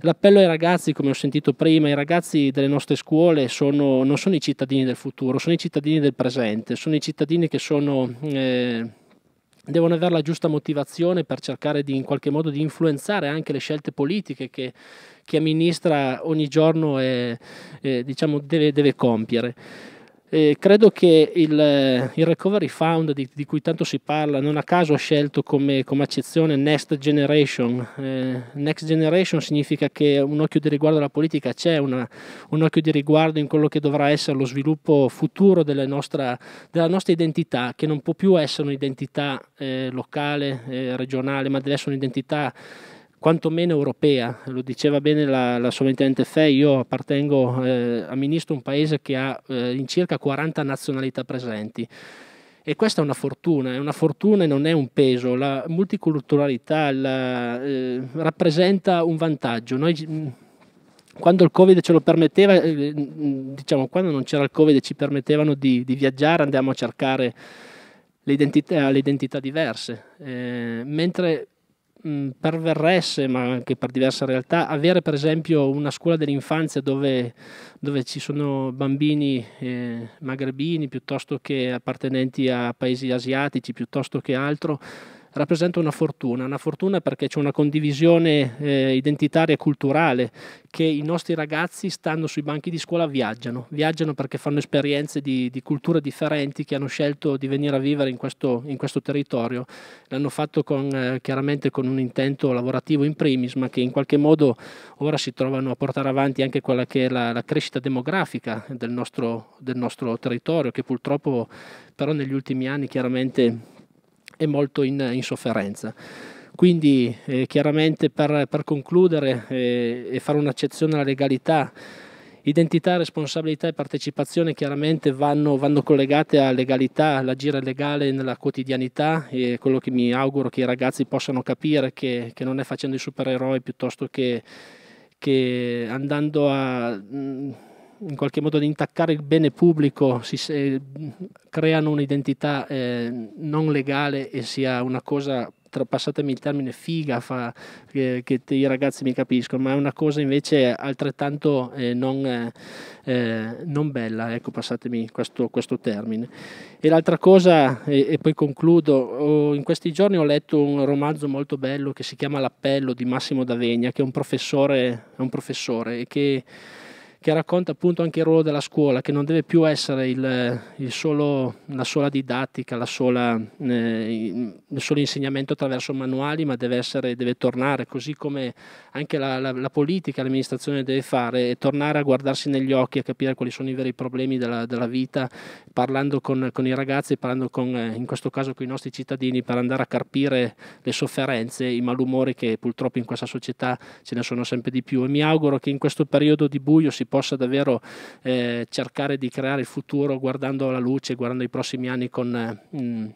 L'appello ai ragazzi, come ho sentito prima, i ragazzi delle nostre scuole sono, non sono i cittadini del futuro, sono i cittadini del presente, sono i cittadini che sono... Eh, devono avere la giusta motivazione per cercare di, in qualche modo di influenzare anche le scelte politiche che chi amministra ogni giorno è, è, diciamo, deve, deve compiere. Eh, credo che il, eh, il recovery fund di, di, cui tanto si parla non a caso ha scelto come, come accezione next generation. Eh, next generation significa che un occhio di riguardo alla politica c'è, una, un occhio di riguardo in quello che dovrà essere lo sviluppo futuro nostra, della nostra identità, che non può più essere un'identità eh, locale, eh, regionale, ma deve essere un'identità quantomeno europea, lo diceva bene la, la sovrintendente Fei, io appartengo, eh, amministro un paese che ha eh, in circa 40 nazionalità presenti e questa è una fortuna, è una fortuna e non è un peso, la multiculturalità la, eh, rappresenta un vantaggio. Noi, mm, quando il Covid ce lo permetteva, eh, mm, diciamo quando non c'era il Covid ci permettevano di, di viaggiare, andiamo a cercare le identità, le identità diverse, eh, mentre Mm, perverresse, ma anche per diverse realtà, avere per esempio una scuola dell'infanzia dove, dove ci sono bambini eh, magrebini piuttosto che appartenenti a paesi asiatici, piuttosto che altro, rappresenta una fortuna, una fortuna perché c'è una condivisione eh, identitaria e culturale che i nostri ragazzi stando sui banchi di scuola viaggiano, viaggiano perché fanno esperienze di, di culture differenti che hanno scelto di venire a vivere in questo, in questo territorio, l'hanno fatto con, eh, chiaramente con un intento lavorativo in primis, ma che in qualche modo ora si trovano a portare avanti anche quella che è la, la crescita demografica del nostro, del nostro territorio che purtroppo però negli ultimi anni chiaramente è molto in, in sofferenza. Quindi eh, chiaramente per, per concludere eh, e fare un'accezione alla legalità, identità, responsabilità e partecipazione chiaramente vanno, vanno collegate a legalità, all'agire legale nella quotidianità e quello che mi auguro che i ragazzi possano capire che, che non è facendo i supereroi piuttosto che, che andando a... Mh, mm, in qualche modo di intaccare il bene pubblico, si, eh, creano un'identità eh, non legale e sia una cosa, tra, passatemi il termine, figa, fa, eh, che, che i ragazzi mi capiscono, ma è una cosa invece altrettanto eh, non, eh, non, bella, ecco, passatemi questo, questo termine. E l'altra cosa, e, e poi concludo, oh, in questi giorni ho letto un romanzo molto bello che si chiama L'appello di Massimo D'Avegna, che è un professore, è un professore e che che racconta appunto anche il ruolo della scuola, che non deve più essere il, il solo, la sola didattica, la sola, eh, il solo insegnamento attraverso manuali, ma deve, essere, deve tornare, così come anche la, la, la, politica, l'amministrazione deve fare, e tornare a guardarsi negli occhi, a capire quali sono i veri problemi della, della vita, parlando con, con, i ragazzi, parlando con, eh, in questo caso con i nostri cittadini, per andare a carpire le sofferenze, i malumori che purtroppo in questa società ce ne sono sempre di più. E mi auguro che in questo periodo di buio si possa davvero eh, cercare di creare il futuro guardando alla luce, guardando i prossimi anni con... Mh, eh, mm,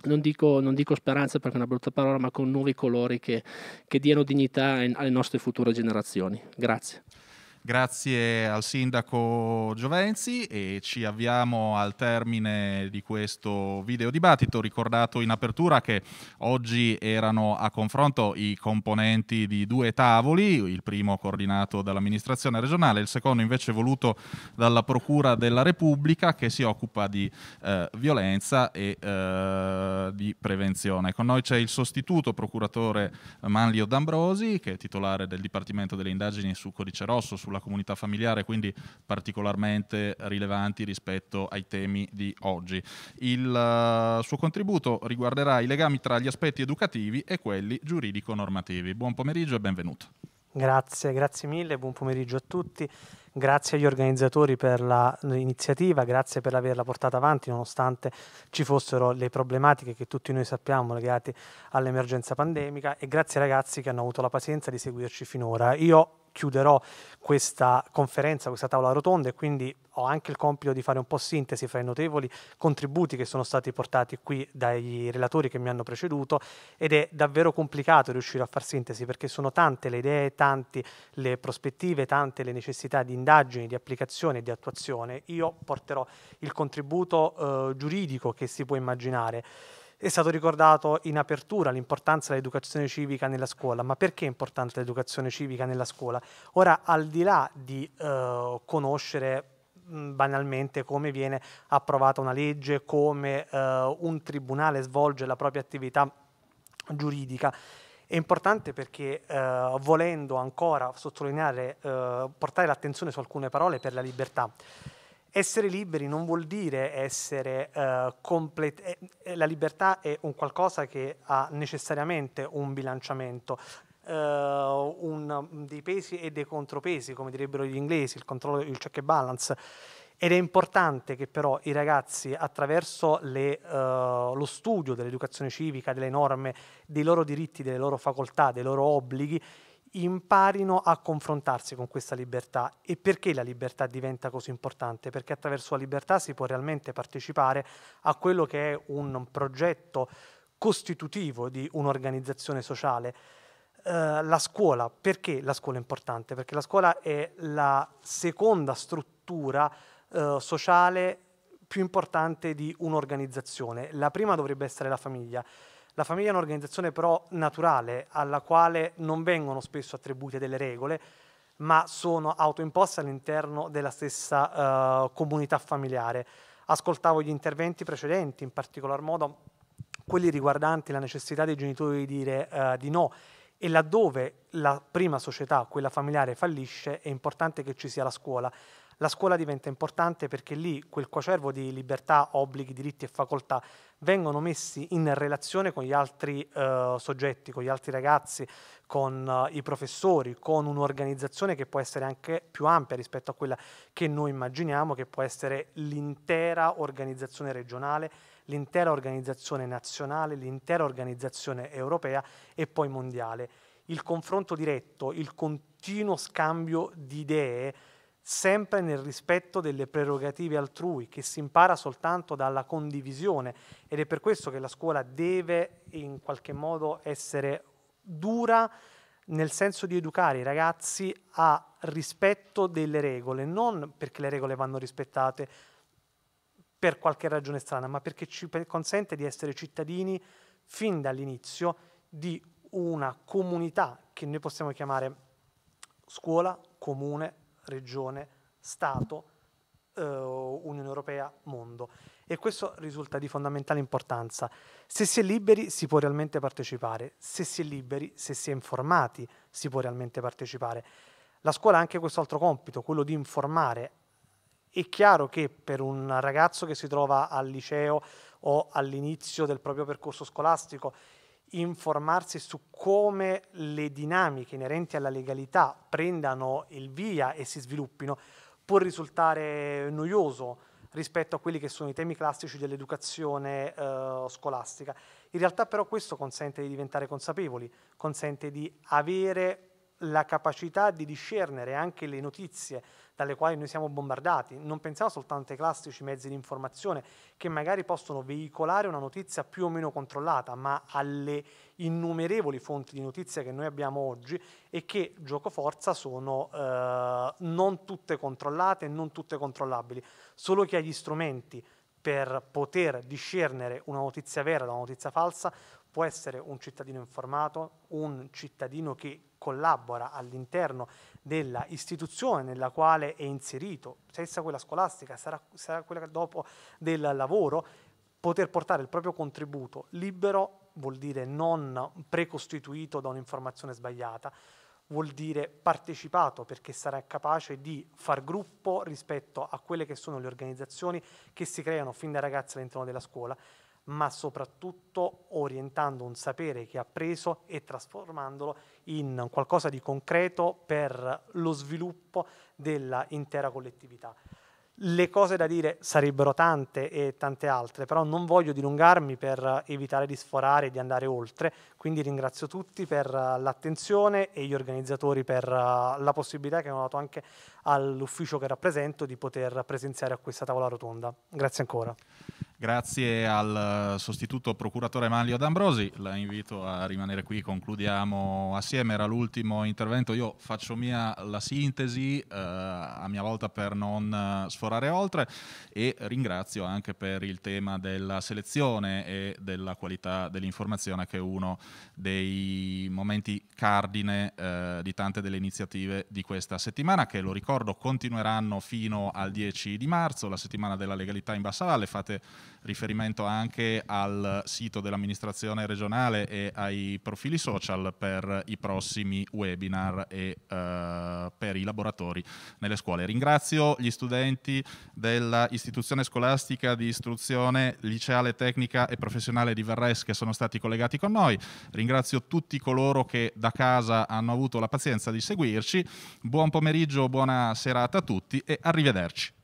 non dico, non dico, speranza perché è una brutta parola, ma con nuovi colori che, che diano dignità alle nostre future generazioni. Grazie. Grazie al sindaco Giovenzi e ci avviamo al termine di questo video dibattito. Ricordato in apertura che oggi erano a confronto i componenti di due tavoli, il primo coordinato dall'amministrazione regionale, il secondo invece voluto dalla Procura della Repubblica che si occupa di eh, violenza e eh, di prevenzione. Con noi c'è il sostituto procuratore Manlio D'Ambrosi che è titolare del Dipartimento delle indagini su Codice Rosso, sulla la comunità familiare, quindi particolarmente rilevanti rispetto ai temi di oggi. Il eh, suo contributo riguarderà i legami tra gli aspetti educativi e quelli giuridico-normativi. Buon pomeriggio e benvenuto. Grazie, grazie mille, buon pomeriggio a tutti. Grazie agli organizzatori per l'iniziativa, grazie per averla portata avanti nonostante ci fossero le problematiche che tutti noi sappiamo legate all'emergenza pandemica e grazie ai ragazzi che hanno avuto la pazienza di seguirci finora. Io chiuderò questa conferenza, questa tavola rotonda e quindi ho anche il compito di fare un po' sintesi fra i notevoli contributi che sono stati portati qui dai relatori che mi hanno preceduto ed è davvero complicato riuscire a far sintesi perché sono tante le idee, tante le prospettive, tante le necessità di indagini, di applicazione e di attuazione. Io porterò il contributo eh, giuridico che si può immaginare. È stato ricordato in apertura l'importanza dell'educazione civica nella scuola, ma perché è importante l'educazione civica nella scuola? Ora, al di là di eh, conoscere banalmente come viene approvata una legge, come eh, un tribunale svolge la propria attività giuridica. È importante perché eh, volendo ancora sottolineare, eh, portare l'attenzione su alcune parole per la libertà essere liberi non vuol dire essere uh, eh, completi, eh, eh, la libertà è un qualcosa che ha necessariamente un bilanciamento. Uh, un, mm, dei pesi e dei contropesi, come direbbero gli inglesi, il controllo, il check and balance. Ed è importante che però i ragazzi, attraverso le, uh, lo studio dell'educazione civica, delle norme, dei loro diritti, delle loro facoltà, dei loro obblighi, imparino a confrontarsi con questa libertà. E perché la libertà diventa così importante? Perché attraverso la libertà si può realmente partecipare a quello che è un progetto costitutivo di un'organizzazione sociale. Uh, la scuola, perché la scuola è importante? Perché la scuola è la seconda struttura uh, sociale più importante di un'organizzazione. La prima dovrebbe essere la famiglia. La famiglia è un'organizzazione però naturale alla quale non vengono spesso attribuite delle regole, ma sono autoimposte all'interno della stessa uh, comunità familiare. Ascoltavo gli interventi precedenti, in particolar modo quelli riguardanti la necessità dei genitori di dire uh, di no e laddove la prima società, quella familiare, fallisce, è importante che ci sia la scuola la scuola diventa importante perché lì quel coacervo di libertà, obblighi, diritti e facoltà vengono messi in relazione con gli altri eh, soggetti, con gli altri ragazzi, con eh, i professori, con un'organizzazione che può essere anche più ampia rispetto a quella che noi immaginiamo, che può essere l'intera organizzazione regionale, l'intera organizzazione nazionale, l'intera organizzazione europea e poi mondiale. Il confronto diretto, il continuo scambio di idee, sempre nel rispetto delle prerogative altrui, che si impara soltanto dalla condivisione ed è per questo che la scuola deve in qualche modo essere dura nel senso di educare i ragazzi a rispetto delle regole, non perché le regole vanno rispettate per qualche ragione strana, ma perché ci consente di essere cittadini fin dall'inizio di una comunità che noi possiamo chiamare scuola, comune, regione, Stato, eh, Unione Europea, mondo. E questo risulta di fondamentale importanza. Se si è liberi si può realmente partecipare, se si è liberi, se si è informati si può realmente partecipare. La scuola ha anche questo altro compito, quello di informare. È chiaro che per un ragazzo che si trova al liceo o all'inizio del proprio percorso scolastico informarsi su come le dinamiche inerenti alla legalità prendano il via e si sviluppino può risultare noioso rispetto a quelli che sono i temi classici dell'educazione eh, scolastica. In realtà però questo consente di diventare consapevoli, consente di avere la capacità di discernere anche le notizie dalle quali noi siamo bombardati. Non pensiamo soltanto ai classici mezzi di informazione che magari possono veicolare una notizia più o meno controllata, ma alle innumerevoli fonti di notizia che noi abbiamo oggi e che, gioco forza, sono eh, non tutte controllate e non tutte controllabili. Solo chi ha gli strumenti per poter discernere una notizia vera da una notizia falsa può essere un cittadino informato, un cittadino che collabora all'interno della istituzione nella quale è inserito, senza quella scolastica, sarà, sarà quella dopo del lavoro, poter portare il proprio contributo libero vuol dire non precostituito da un'informazione sbagliata, vuol dire partecipato perché sarà capace di far gruppo rispetto a quelle che sono le organizzazioni che si creano fin da ragazzi all'interno della scuola ma soprattutto orientando un sapere che ha preso e trasformandolo in qualcosa di concreto per lo sviluppo dell'intera collettività. Le cose da dire sarebbero tante e tante altre, però non voglio dilungarmi per evitare di sforare e di andare oltre, quindi ringrazio tutti per l'attenzione e gli organizzatori per la possibilità che hanno dato anche all'ufficio che rappresento di poter presenziare a questa tavola rotonda. Grazie ancora. Grazie al eh, sostituto procuratore Manlio D'Ambrosi, la invito a rimanere qui, concludiamo assieme, era l'ultimo intervento, io faccio mia la sintesi eh, a mia volta per non eh, sforare oltre e ringrazio anche per il tema della selezione e della qualità dell'informazione che è uno dei momenti cardine eh, di tante delle iniziative di questa settimana che lo ricordo continueranno fino al 10 di marzo, la settimana della legalità in Bassavalle, fate riferimento anche al sito dell'amministrazione regionale e ai profili social per i prossimi webinar e eh, per i laboratori nelle scuole. Ringrazio gli studenti dell'istituzione scolastica di istruzione liceale tecnica e professionale di Verres che sono stati collegati con noi, ringrazio tutti coloro che da casa hanno avuto la pazienza di seguirci, buon pomeriggio, buona serata a tutti e arrivederci.